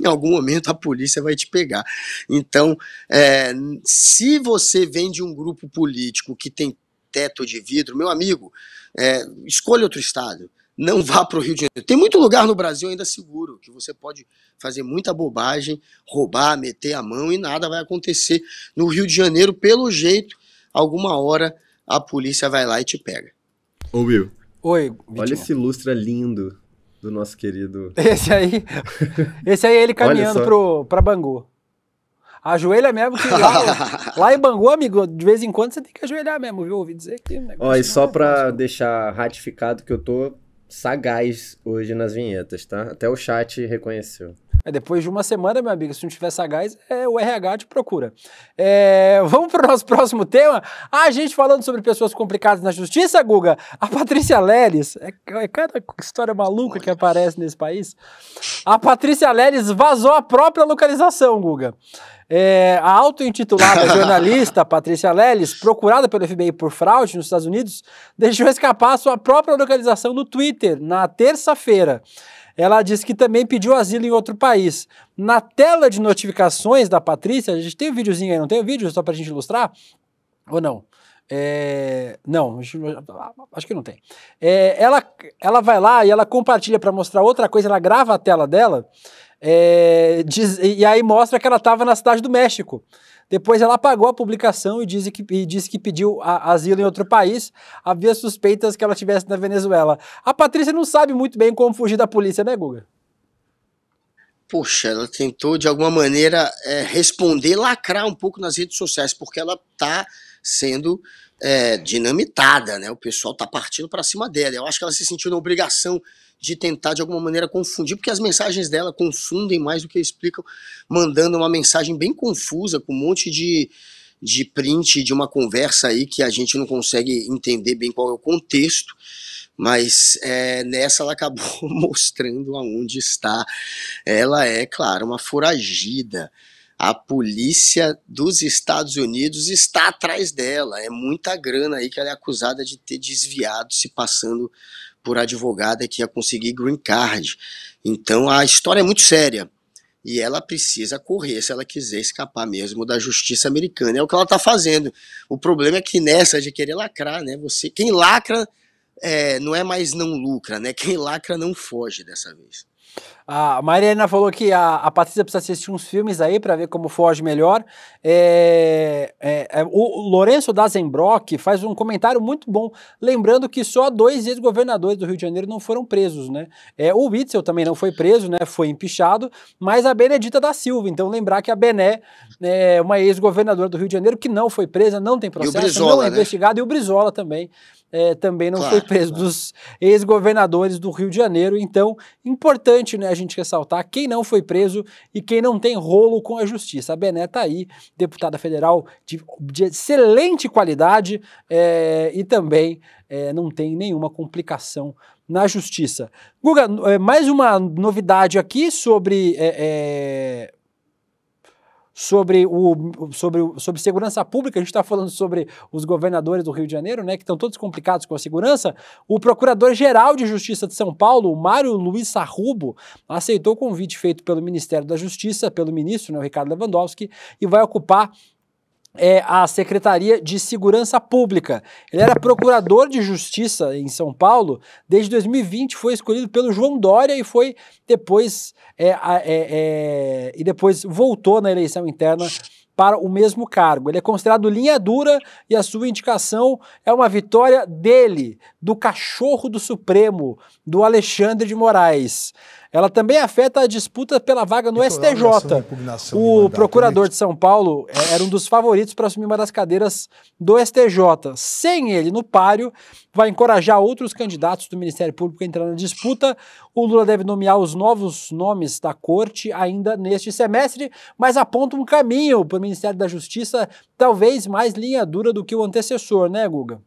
em algum momento a polícia vai te pegar. Então, é, se você vem de um grupo político que tem teto de vidro, meu amigo, é, escolha outro estado não vá para o Rio de Janeiro. Tem muito lugar no Brasil ainda seguro, que você pode fazer muita bobagem, roubar, meter a mão e nada vai acontecer. No Rio de Janeiro, pelo jeito, alguma hora a polícia vai lá e te pega. Ô Will. Oi, Vitinho. Olha esse lustre lindo do nosso querido. Esse aí, esse aí é ele caminhando pro, pra Bangu. Ajoelha mesmo, que lá, lá, em Bangu, amigo, de vez em quando você tem que ajoelhar mesmo, viu? Ouvi dizer que. Ó, e só é pra deixar ratificado que eu tô sagaz hoje nas vinhetas, tá? Até o chat reconheceu. É, depois de uma semana, meu amigo, se não tiver sagaz, é, o RH te procura. É, vamos para o nosso próximo tema. A gente falando sobre pessoas complicadas na justiça, Guga. A Patrícia Leres, é, é cada história maluca que aparece nesse país. A Patrícia Leres vazou a própria localização, Guga. É, a auto-intitulada jornalista Patrícia Leles, procurada pelo FBI por fraude nos Estados Unidos, deixou escapar sua própria localização no Twitter na terça-feira ela disse que também pediu asilo em outro país. Na tela de notificações da Patrícia, a gente tem um videozinho aí, não tem o um vídeo só para a gente ilustrar? Ou não? É, não, acho que não tem. É, ela, ela vai lá e ela compartilha para mostrar outra coisa, ela grava a tela dela é, diz, e aí mostra que ela estava na cidade do México. Depois ela apagou a publicação e disse que, e disse que pediu a, asilo em outro país, havia suspeitas que ela estivesse na Venezuela. A Patrícia não sabe muito bem como fugir da polícia, né, Guga? Poxa, ela tentou de alguma maneira é, responder, lacrar um pouco nas redes sociais, porque ela está sendo é, dinamitada, né? O pessoal está partindo para cima dela. Eu acho que ela se sentiu na obrigação de tentar de alguma maneira confundir, porque as mensagens dela confundem mais do que explicam, mandando uma mensagem bem confusa, com um monte de, de print de uma conversa aí que a gente não consegue entender bem qual é o contexto. Mas é, nessa ela acabou mostrando aonde está. Ela é, claro, uma foragida. A polícia dos Estados Unidos está atrás dela. É muita grana aí que ela é acusada de ter desviado, se passando por advogada que ia conseguir green card. Então a história é muito séria. E ela precisa correr se ela quiser escapar mesmo da justiça americana. É o que ela está fazendo. O problema é que nessa de querer lacrar, né? Você, quem lacra é, não é mais não lucra, né? Quem lacra não foge dessa vez. A Mariana falou que a, a Patrícia precisa assistir uns filmes aí para ver como foge melhor. É, é, é o Lourenço Dazenbrock faz um comentário muito bom, lembrando que só dois ex-governadores do Rio de Janeiro não foram presos, né? É, o Witzel também não foi preso, né? Foi empichado, mas a Benedita da Silva. Então lembrar que a Bené né, é uma ex-governadora do Rio de Janeiro que não foi presa, não tem processo, Brizola, não é né? investigado, e o Brizola também. É, também não claro, foi preso claro. dos ex-governadores do Rio de Janeiro. Então, importante, né? gente ressaltar quem não foi preso e quem não tem rolo com a justiça. A Bené está aí, deputada federal de, de excelente qualidade é, e também é, não tem nenhuma complicação na justiça. Guga, eh, mais uma novidade aqui sobre é, sobre, o, sobre, sobre segurança pública, a gente está falando sobre os governadores do Rio de Janeiro, né, que estão todos complicados com a segurança, o Procurador-Geral de Justiça de São Paulo, Mário Luiz Sarrubo, aceitou o convite feito pelo Ministério da Justiça, pelo ministro, né, o Ricardo Lewandowski, e vai ocupar é, à Secretaria de Segurança Pública. Ele era procurador de justiça em São Paulo desde 2020, foi escolhido pelo João Dória e foi depois é, é, é, e depois voltou na eleição interna para o mesmo cargo. Ele é considerado linha dura e a sua indicação é uma vitória dele, do cachorro do Supremo, do Alexandre de Moraes ela também afeta a disputa pela vaga no STJ. O procurador de São Paulo é, era um dos favoritos para assumir uma das cadeiras do STJ. Sem ele no páreo, vai encorajar outros candidatos do Ministério Público a entrar na disputa. O Lula deve nomear os novos nomes da corte ainda neste semestre, mas aponta um caminho para o Ministério da Justiça, talvez mais linha dura do que o antecessor, né, Guga?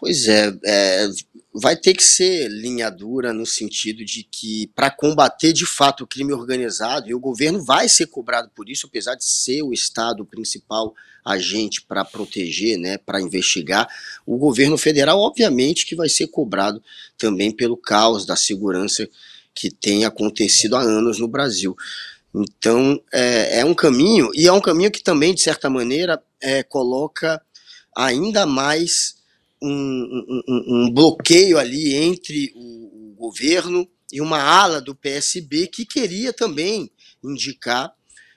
Pois é, é vai ter que ser linha dura no sentido de que para combater de fato o crime organizado, e o governo vai ser cobrado por isso, apesar de ser o Estado principal agente para proteger, né, para investigar, o governo federal obviamente que vai ser cobrado também pelo caos da segurança que tem acontecido há anos no Brasil. Então é, é um caminho, e é um caminho que também, de certa maneira, é, coloca ainda mais um, um, um bloqueio ali entre o, o governo e uma ala do PSB que queria também indicar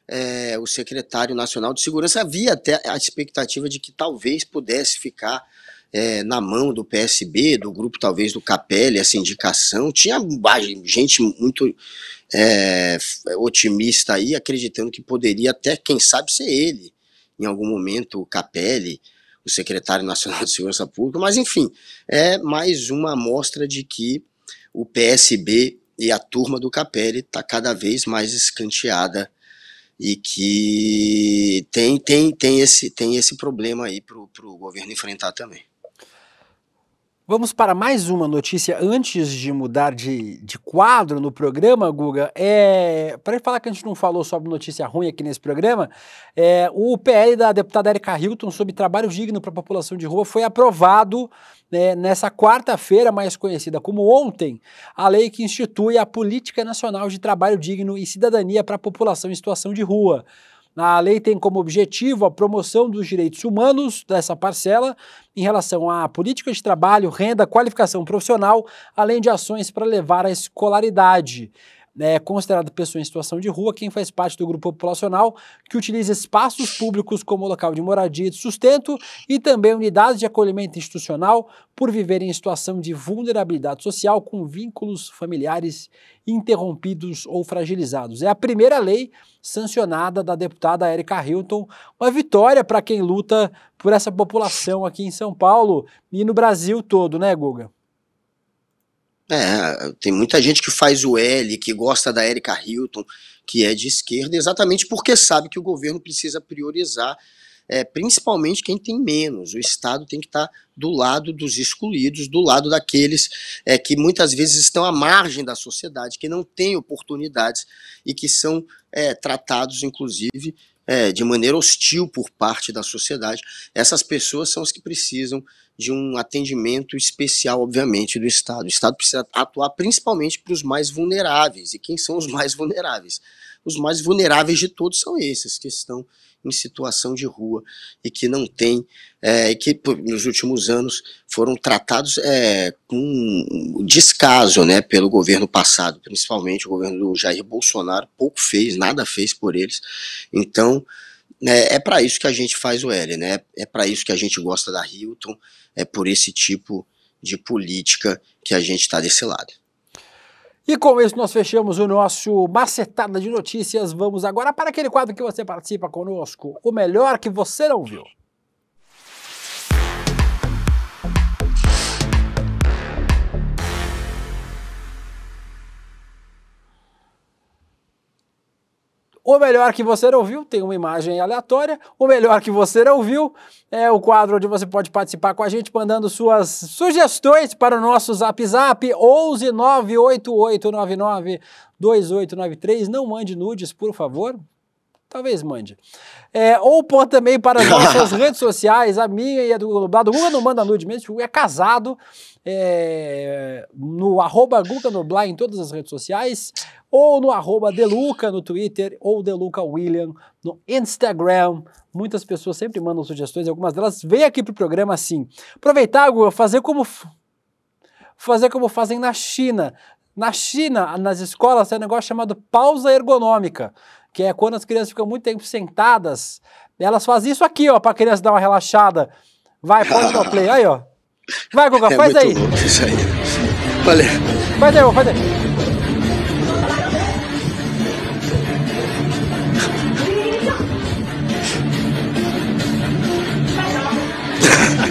é, o secretário nacional de segurança. Havia até a expectativa de que talvez pudesse ficar é, na mão do PSB, do grupo talvez do Capelli, essa indicação. Tinha gente muito é, otimista aí, acreditando que poderia até, quem sabe, ser ele, em algum momento, o Capelli o secretário nacional de segurança pública, mas enfim, é mais uma amostra de que o PSB e a turma do Capelli está cada vez mais escanteada e que tem, tem, tem, esse, tem esse problema aí para o pro governo enfrentar também. Vamos para mais uma notícia antes de mudar de, de quadro no programa, Guga. É, para falar que a gente não falou sobre notícia ruim aqui nesse programa, é, o PL da deputada Erika Hilton sobre trabalho digno para a população de rua foi aprovado né, nessa quarta-feira, mais conhecida como ontem, a lei que institui a Política Nacional de Trabalho Digno e Cidadania para a População em Situação de Rua. A lei tem como objetivo a promoção dos direitos humanos dessa parcela em relação à política de trabalho, renda, qualificação profissional, além de ações para levar à escolaridade. Né, é considerado pessoa em situação de rua quem faz parte do grupo populacional que utiliza espaços públicos como local de moradia e de sustento e também unidades de acolhimento institucional por viver em situação de vulnerabilidade social com vínculos familiares interrompidos ou fragilizados. É a primeira lei sancionada da deputada Erika Hilton, uma vitória para quem luta por essa população aqui em São Paulo e no Brasil todo, né, Guga? É, tem muita gente que faz o L, que gosta da Erika Hilton, que é de esquerda, exatamente porque sabe que o governo precisa priorizar, é, principalmente quem tem menos. O Estado tem que estar tá do lado dos excluídos, do lado daqueles é, que muitas vezes estão à margem da sociedade, que não têm oportunidades e que são é, tratados, inclusive, é, de maneira hostil por parte da sociedade, essas pessoas são as que precisam de um atendimento especial, obviamente, do Estado. O Estado precisa atuar principalmente para os mais vulneráveis. E quem são os mais vulneráveis? Os mais vulneráveis de todos são esses que estão em situação de rua e que não tem, é, e que por, nos últimos anos foram tratados é, com descaso né, pelo governo passado, principalmente o governo do Jair Bolsonaro, pouco fez, nada fez por eles. Então, né, é, é para isso que a gente faz o L, né? é para isso que a gente gosta da Hilton, é por esse tipo de política que a gente está desse lado. E com isso nós fechamos o nosso macetada de notícias. Vamos agora para aquele quadro que você participa conosco, o melhor que você não viu. O melhor que você ouviu tem uma imagem aleatória. O melhor que você ouviu é o quadro onde você pode participar com a gente mandando suas sugestões para o nosso Zap Zap 11 98899 Não mande nudes, por favor. Talvez mande. É, ou por também para as nossas redes sociais, a minha e a do Nublado. O Guga não manda nude mesmo, tipo, é casado. É, no arroba Guga Nublar em todas as redes sociais. Ou no arroba Deluca no Twitter. Ou Deluca William no Instagram. Muitas pessoas sempre mandam sugestões. Algumas delas vêm aqui para o programa assim. Aproveitar, Guga, fazer como... Fazer como fazem na China. Na China, nas escolas, tem um negócio chamado pausa ergonômica que é quando as crianças ficam muito tempo sentadas, elas fazem isso aqui, ó, pra criança dar uma relaxada. Vai, pode dar play. Aí, ó. Vai, Guga, é faz aí. isso aí. Valeu. Faz aí, faz aí.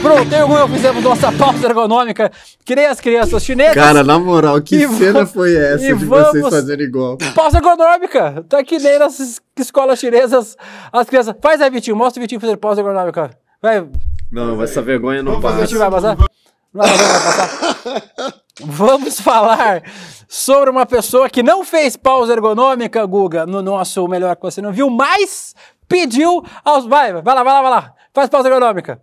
Prontei como eu fizemos nossa pauta ergonômica. nem as crianças chinesas. Cara, na moral, que cena foi essa de vamos... vocês fazerem igual? Pauta ergonômica. Tá que nem nas escolas chinesas, as crianças. Faz aí, Vitinho. Mostra o Vitinho fazer pausa ergonômica. Vai. Não, essa vergonha não vamos passa. vai passar? Não, não vai passar. Vamos falar sobre uma pessoa que não fez pausa ergonômica, Guga, no nosso melhor que você não viu, mas pediu aos. Vai, vai lá, vai lá, vai lá. Faz pausa ergonômica.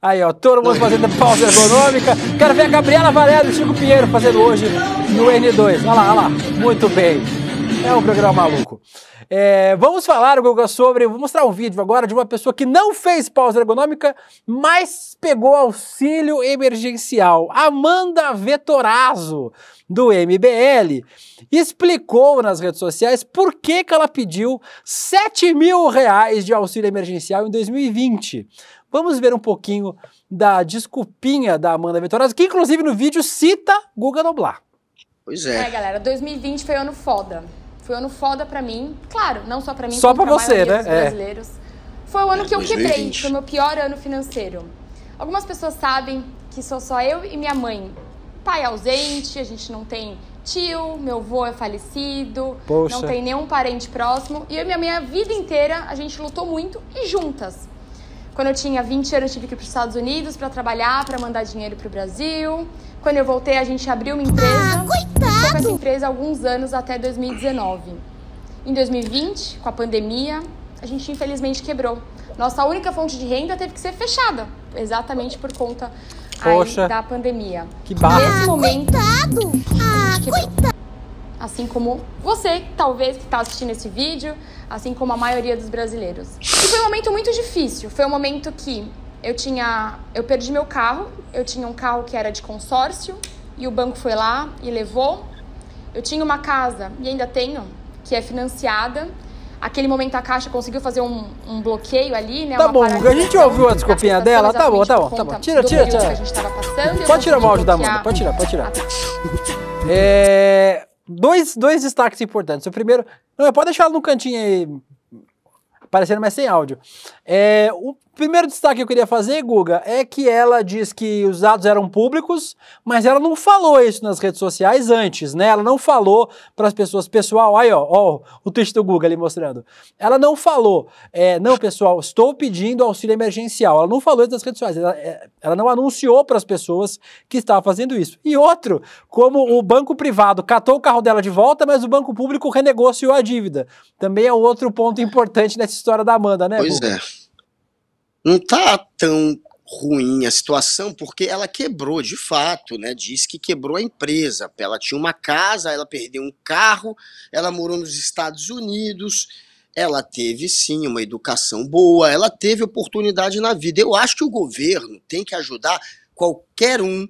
Aí, ó, todo mundo fazendo pausa ergonômica. Quero ver a Gabriela Valério e o Chico Pinheiro fazendo hoje no N2. Olha lá, olha lá. Muito bem. É um programa maluco. É, vamos falar, Guga, sobre. Vou mostrar um vídeo agora de uma pessoa que não fez pausa ergonômica, mas pegou auxílio emergencial. Amanda Vetorazzo, do MBL, explicou nas redes sociais por que, que ela pediu 7 mil reais de auxílio emergencial em 2020. Vamos ver um pouquinho da desculpinha da Amanda Vitorosa, que inclusive no vídeo cita Guga Noblar. Pois é. É, galera, 2020 foi ano foda. Foi ano foda pra mim. Claro, não só pra mim, só pra, pra você, né? É. brasileiros. É. Foi o ano é, que eu 2020. quebrei, foi o meu pior ano financeiro. Algumas pessoas sabem que sou só eu e minha mãe. Pai ausente, a gente não tem tio, meu avô é falecido, Poxa. não tem nenhum parente próximo. E eu e minha mãe, a vida inteira, a gente lutou muito e juntas. Quando eu tinha 20 anos, tive que ir para os Estados Unidos para trabalhar, para mandar dinheiro para o Brasil. Quando eu voltei, a gente abriu uma empresa. Ah, coitado! Tô com essa empresa há alguns anos, até 2019. Em 2020, com a pandemia, a gente infelizmente quebrou. Nossa única fonte de renda teve que ser fechada, exatamente por conta Poxa, da pandemia. Que barra! Nesse momento, coitado! Ah, coitado! assim como você, talvez, que está assistindo esse vídeo, assim como a maioria dos brasileiros. E foi um momento muito difícil. Foi um momento que eu tinha, eu perdi meu carro, eu tinha um carro que era de consórcio e o banco foi lá e levou. Eu tinha uma casa e ainda tenho que é financiada. Aquele momento a Caixa conseguiu fazer um, um bloqueio ali, né? Tá bom, a gente ouviu a desculpinha dela, tá, tá bom, tá bom, tá bom. Tira, tira, tira. Passando, pode tirar o áudio da Amanda, pode tirar, pode tirar. É dois, dois destaques importantes. O primeiro. Não, pode deixar no cantinho aí aparecendo, mas sem áudio. É, o, Primeiro destaque que eu queria fazer, Guga, é que ela diz que os dados eram públicos, mas ela não falou isso nas redes sociais antes, né? Ela não falou para as pessoas, pessoal, aí ó, ó, o texto do Guga ali mostrando. Ela não falou, é, não pessoal, estou pedindo auxílio emergencial. Ela não falou isso nas redes sociais, ela, é, ela não anunciou para as pessoas que estava fazendo isso. E outro, como o banco privado catou o carro dela de volta, mas o banco público renegociou a dívida. Também é outro ponto importante nessa história da Amanda, né? Pois Guga? é não tá tão ruim a situação, porque ela quebrou, de fato, né? Diz que quebrou a empresa. Ela tinha uma casa, ela perdeu um carro, ela morou nos Estados Unidos, ela teve sim uma educação boa, ela teve oportunidade na vida. Eu acho que o governo tem que ajudar qualquer um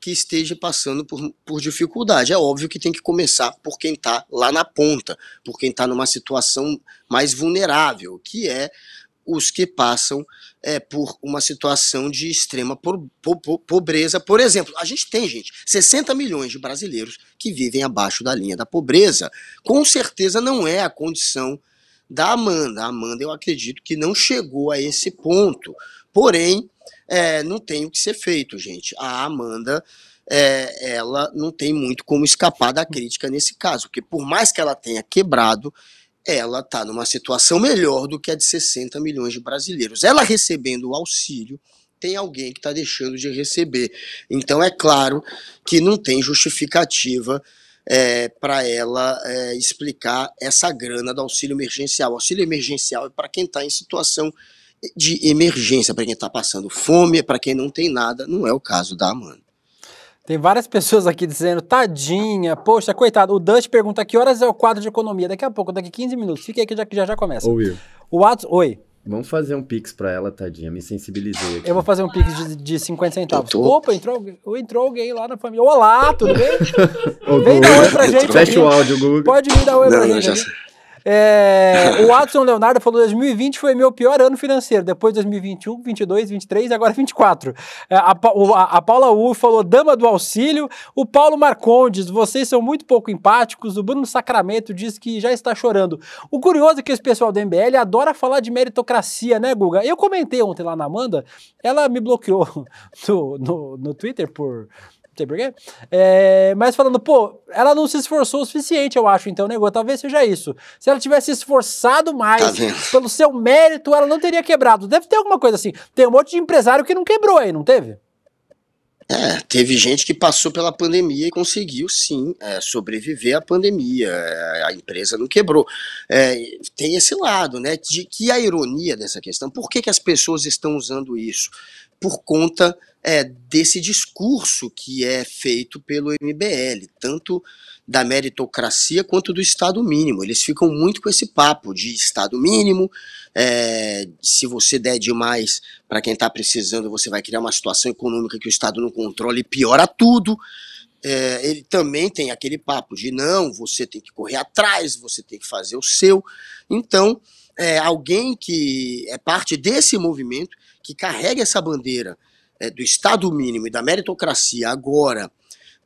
que esteja passando por, por dificuldade. É óbvio que tem que começar por quem está lá na ponta, por quem está numa situação mais vulnerável, que é os que passam é, por uma situação de extrema po po pobreza. Por exemplo, a gente tem, gente, 60 milhões de brasileiros que vivem abaixo da linha da pobreza. Com certeza não é a condição da Amanda. A Amanda, eu acredito que não chegou a esse ponto. Porém, é, não tem o que ser feito, gente. A Amanda. É, ela não tem muito como escapar da crítica nesse caso, porque por mais que ela tenha quebrado, ela está numa situação melhor do que a de 60 milhões de brasileiros. Ela recebendo o auxílio, tem alguém que está deixando de receber. Então é claro que não tem justificativa é, para ela é, explicar essa grana do auxílio emergencial. O auxílio emergencial é para quem está em situação de emergência, para quem está passando fome, para quem não tem nada. Não é o caso da Amanda. Tem várias pessoas aqui dizendo, tadinha, poxa, coitado. O Dust pergunta que horas é o quadro de economia. Daqui a pouco, daqui 15 minutos. Fica aí que já já, já começa. Ouviu. O Atos. Oi. Vamos fazer um pix pra ela, tadinha. Me sensibilizei aqui. Eu vou fazer um pix de, de 50 centavos. Tô... Opa, entrou, entrou alguém lá na família. Olá, tudo bem? Ô, Vem Google, dar oi pra gente. Fecha o áudio, Google. Pode vir dar oi não, pra gente. Já... É, o Watson Leonardo falou: 2020 foi meu pior ano financeiro, depois 2021, 22, 23, e agora 24. É, a, a, a Paula U falou: dama do auxílio. O Paulo Marcondes, vocês são muito pouco empáticos. O Bruno Sacramento diz que já está chorando. O curioso é que esse pessoal do MBL adora falar de meritocracia, né, Guga? Eu comentei ontem lá na Amanda, ela me bloqueou no, no, no Twitter por não sei porquê. É, mas falando, pô, ela não se esforçou o suficiente, eu acho, então, negou. Né, Talvez seja isso. Se ela tivesse esforçado mais tá pelo seu mérito, ela não teria quebrado. Deve ter alguma coisa assim. Tem um monte de empresário que não quebrou aí, não teve? É, teve gente que passou pela pandemia e conseguiu sim é, sobreviver à pandemia. É, a empresa não quebrou. É, tem esse lado, né? De que a ironia dessa questão. Por que, que as pessoas estão usando isso? Por conta é, desse discurso que é feito pelo MBL, tanto da meritocracia quanto do Estado mínimo. Eles ficam muito com esse papo de Estado mínimo, é, se você der demais para quem está precisando, você vai criar uma situação econômica que o Estado não controla e piora tudo. É, ele também tem aquele papo de não, você tem que correr atrás, você tem que fazer o seu. Então, é, alguém que é parte desse movimento, que carrega essa bandeira é, do Estado mínimo e da meritocracia agora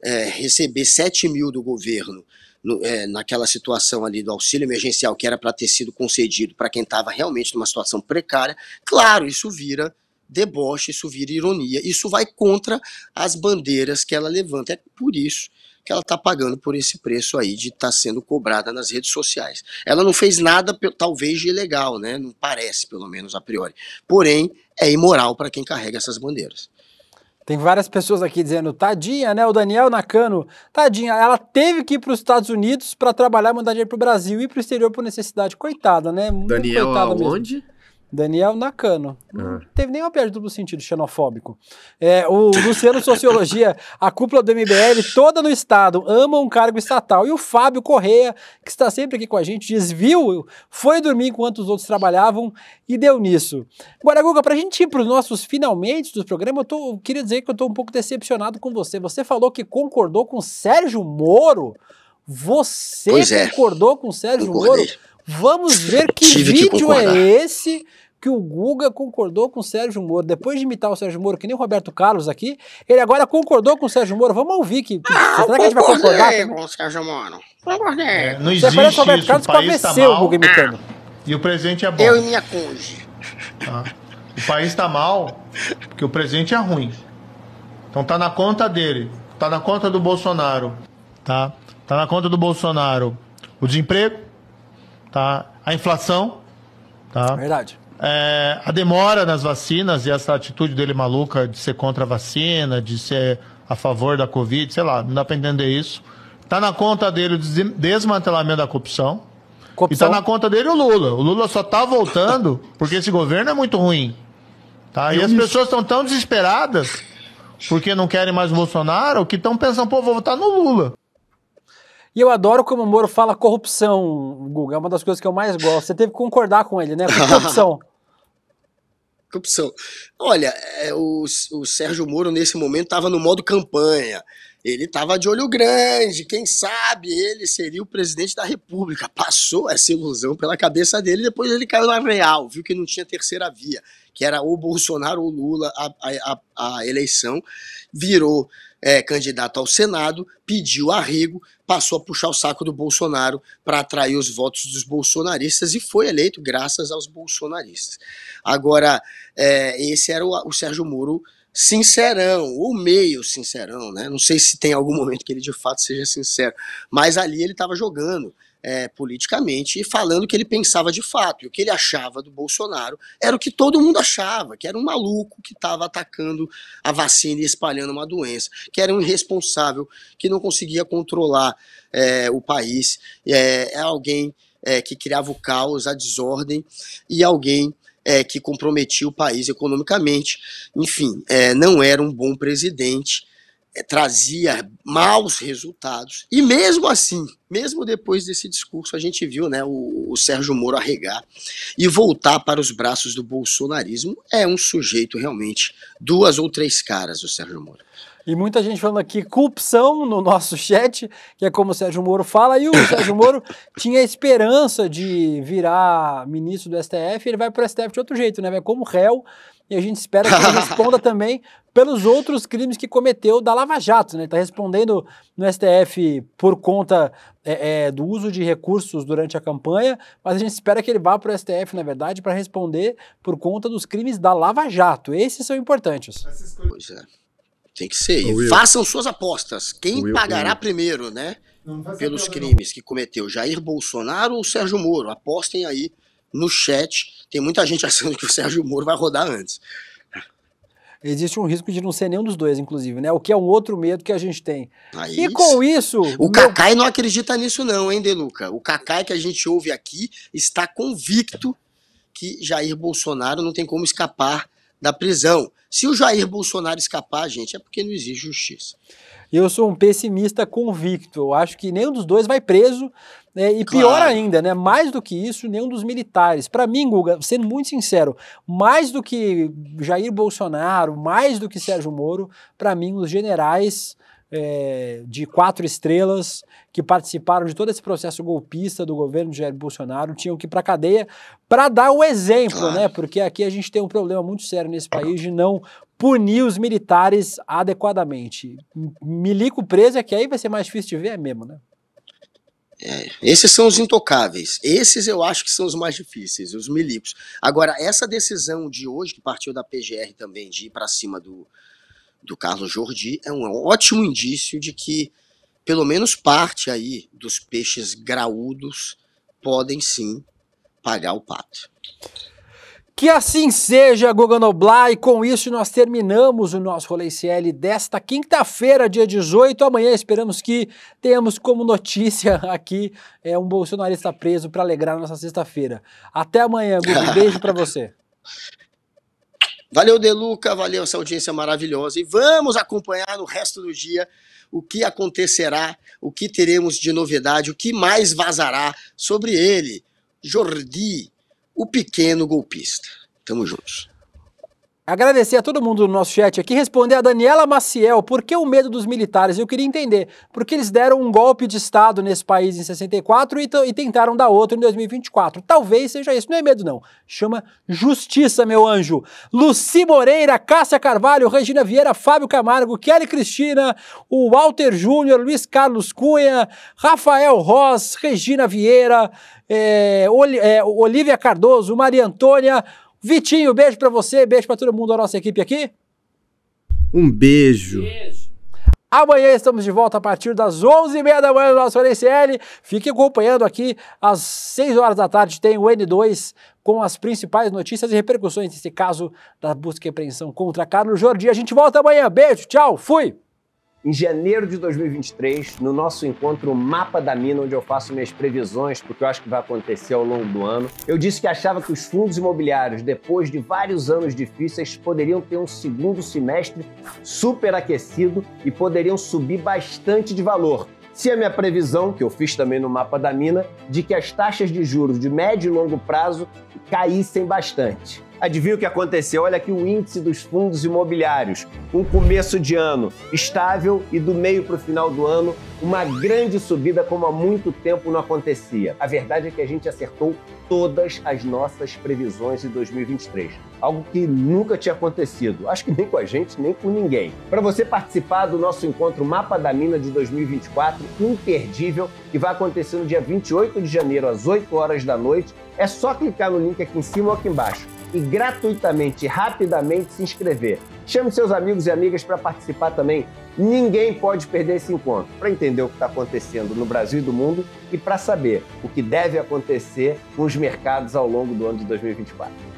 é, receber 7 mil do governo no, é, naquela situação ali do auxílio emergencial que era para ter sido concedido para quem estava realmente numa situação precária, claro, isso vira deboche, isso vira ironia, isso vai contra as bandeiras que ela levanta. É por isso que ela está pagando por esse preço aí de estar tá sendo cobrada nas redes sociais. Ela não fez nada, talvez, de ilegal, né? Não parece, pelo menos a priori. Porém, é imoral para quem carrega essas bandeiras. Tem várias pessoas aqui dizendo, tadinha, né? O Daniel Nakano, tadinha, ela teve que ir para os Estados Unidos para trabalhar, mandar dinheiro para o Brasil e para o exterior por necessidade. Coitada, né? Muito Daniel, coitada aonde? Mesmo. Daniel Nakano. Ah. Não teve nenhuma piada de duplo sentido xenofóbico. É, o Luciano Sociologia, a cúpula do MBL toda no Estado, ama um cargo estatal. E o Fábio Correia, que está sempre aqui com a gente, desviou, foi dormir enquanto os outros trabalhavam e deu nisso. Guaraguga, para a gente ir para os nossos finalmente do programa, eu, tô, eu queria dizer que eu estou um pouco decepcionado com você. Você falou que concordou com Sérgio Moro? Você é. concordou com Sérgio Moro? Vamos ver que Tive vídeo que é esse que o Guga concordou com o Sérgio Moro. Depois de imitar o Sérgio Moro, que nem o Roberto Carlos aqui, ele agora concordou com o Sérgio Moro. Vamos ouvir que. Ah, será que a gente vai concordar? Com o Sérgio Moro. É, não existe. Você parece o Roberto isso, Carlos o país com tá o Guga imitando. Ah, e o presidente é bom. Eu e minha cônjuge. Ah, o país está mal porque o presidente é ruim. Então tá na conta dele. Tá na conta do Bolsonaro. Tá? Tá na conta do Bolsonaro o desemprego, tá? A inflação, tá? Verdade é, a demora nas vacinas e essa atitude dele maluca de ser contra a vacina, de ser a favor da Covid, sei lá, não dá para entender isso. Tá na conta dele o desmantelamento da corrupção. Tá corrupção. E está na conta dele o Lula. O Lula só está voltando porque esse governo é muito ruim. Tá? E, as pessoas estão tão desesperadas porque não querem mais o Bolsonaro que estão pensando, pô, vou votar no Lula. E eu adoro como o Moro fala corrupção, Guga. É uma das coisas que eu mais gosto. Você teve que concordar com ele, né? corrupção. corrupção. Olha, é, o, o Sérgio Moro, nesse momento, estava no modo campanha. Ele estava de olho grande, quem sabe ele seria o presidente da República. Passou essa ilusão pela cabeça dele, depois ele caiu na real, viu que não tinha terceira via, que era o Bolsonaro ou Lula a, a, a eleição. Virou é, candidato ao Senado, pediu arrego, passou a puxar o saco do Bolsonaro para atrair os votos dos bolsonaristas e foi eleito graças aos bolsonaristas. Agora, é, esse era o, o Sérgio Moro sincerão, ou meio sincerão, né? Não sei se tem algum momento que ele de fato seja sincero, mas ali ele estava jogando é, politicamente e falando o que ele pensava de fato. E o que ele achava do Bolsonaro era o que todo mundo achava, que era um maluco que estava atacando a vacina e espalhando uma doença, que era um irresponsável, que não conseguia controlar é, o país, é, é alguém é, que criava o caos, a desordem, e alguém é, que comprometia o país economicamente. Enfim, é, não era um bom presidente, é, trazia maus resultados. E mesmo assim, mesmo depois desse discurso, a gente viu né, o, o Sérgio Moro arregar e voltar para os braços do bolsonarismo. É um sujeito realmente, duas ou três caras, o Sérgio Moro. E muita gente falando aqui corrupção no nosso chat, que é como o Sérgio Moro fala. E o Sérgio Moro tinha esperança de virar ministro do STF. Ele vai para o STF de outro jeito, né? Vai como réu. E a gente espera que ele responda também pelos outros crimes que cometeu da Lava Jato, né? Está respondendo no STF por conta é, é, do uso de recursos durante a campanha, mas a gente espera que ele vá para o STF, na verdade, para responder por conta dos crimes da Lava Jato. Esses são importantes. Essas coisas... É. Tem que ser. E façam suas apostas. Quem Will, pagará Will. primeiro, né? Pelos crimes que cometeu Jair Bolsonaro ou Sérgio Moro. Apostem aí no chat. Tem muita gente achando que o Sérgio Moro vai rodar antes. Existe um risco de não ser nenhum dos dois, inclusive, né? O que é um outro medo que a gente tem. Aí, e com isso. O Cacai meu... não acredita nisso, não, hein, Deluca? O Cacai que a gente ouve aqui está convicto que Jair Bolsonaro não tem como escapar da prisão. Se o Jair Bolsonaro escapar, gente, é porque não existe justiça. Eu sou um pessimista convicto. Eu acho que nenhum dos dois vai preso. Né? E claro. pior ainda, né? Mais do que isso, nenhum dos militares. Para mim, Guga, sendo muito sincero, mais do que Jair Bolsonaro, mais do que Sérgio Moro, para mim, os generais é, de quatro estrelas que participaram de todo esse processo golpista do governo de Jair Bolsonaro tinham que ir para a cadeia para dar o exemplo, né? Porque aqui a gente tem um problema muito sério nesse país de não punir os militares adequadamente. Milico preso é que aí vai ser mais difícil de ver é mesmo, né? É, esses são os intocáveis. Esses eu acho que são os mais difíceis, os milicos. Agora, essa decisão de hoje, que partiu da PGR também, de ir para cima do, do Carlos Jordi é um ótimo indício de que pelo menos parte aí dos peixes graúdos podem sim pagar o pato. Que assim seja, Goganoblar, e com isso nós terminamos o nosso Rolê CL desta quinta-feira, dia 18. Amanhã esperamos que tenhamos como notícia aqui é, um bolsonarista preso para alegrar nossa sexta-feira. Até amanhã, Guga. Um beijo para você. Valeu, Deluca, valeu essa audiência maravilhosa. E vamos acompanhar no resto do dia o que acontecerá, o que teremos de novidade, o que mais vazará sobre ele, Jordi, o pequeno golpista. Tamo juntos. Agradecer a todo mundo do nosso chat aqui, responder a Daniela Maciel, por que o medo dos militares? Eu queria entender, porque eles deram um golpe de Estado nesse país em 64 e, e tentaram dar outro em 2024. Talvez seja isso, não é medo não, chama justiça, meu anjo. Luci Moreira, Cássia Carvalho, Regina Vieira, Fábio Camargo, Kelly Cristina, o Walter Júnior, Luiz Carlos Cunha, Rafael Ross, Regina Vieira, é, Cardoso, Maria Antônia... Vitinho, beijo para você, beijo para todo mundo da nossa equipe aqui. Um beijo. beijo. Amanhã estamos de volta a partir das 11h30 da manhã no nosso NCL. Fique acompanhando aqui, às 6 horas da tarde tem o N2 com as principais notícias e repercussões desse caso da busca e apreensão contra Carlos Jordi. A gente volta amanhã. Beijo, tchau, fui! em janeiro de 2023, no nosso encontro Mapa da Mina, onde eu faço minhas previsões porque eu acho que vai acontecer ao longo do ano. Eu disse que achava que os fundos imobiliários, depois de vários anos difíceis, poderiam ter um segundo semestre superaquecido e poderiam subir bastante de valor. Se a minha previsão, que eu fiz também no mapa da mina, de que as taxas de juros de médio e longo prazo caíssem bastante. Adivinha o que aconteceu? Olha aqui o índice dos fundos imobiliários. Um começo de ano estável e do meio para o final do ano, uma grande subida como há muito tempo não acontecia. A verdade é que a gente acertou todas as nossas previsões de 2023, algo que nunca tinha acontecido, acho que nem com a gente, nem com ninguém. Para você participar do nosso encontro Mapa da Mina de 2024, imperdível, que vai acontecer no dia 28 de janeiro às 8 horas da noite, é só clicar no link aqui em cima ou aqui embaixo e gratuitamente, rapidamente se inscrever. Chame seus amigos e amigas para participar também. Ninguém pode perder esse encontro para entender o que está acontecendo no Brasil e do mundo e para saber o que deve acontecer com os mercados ao longo do ano de 2024.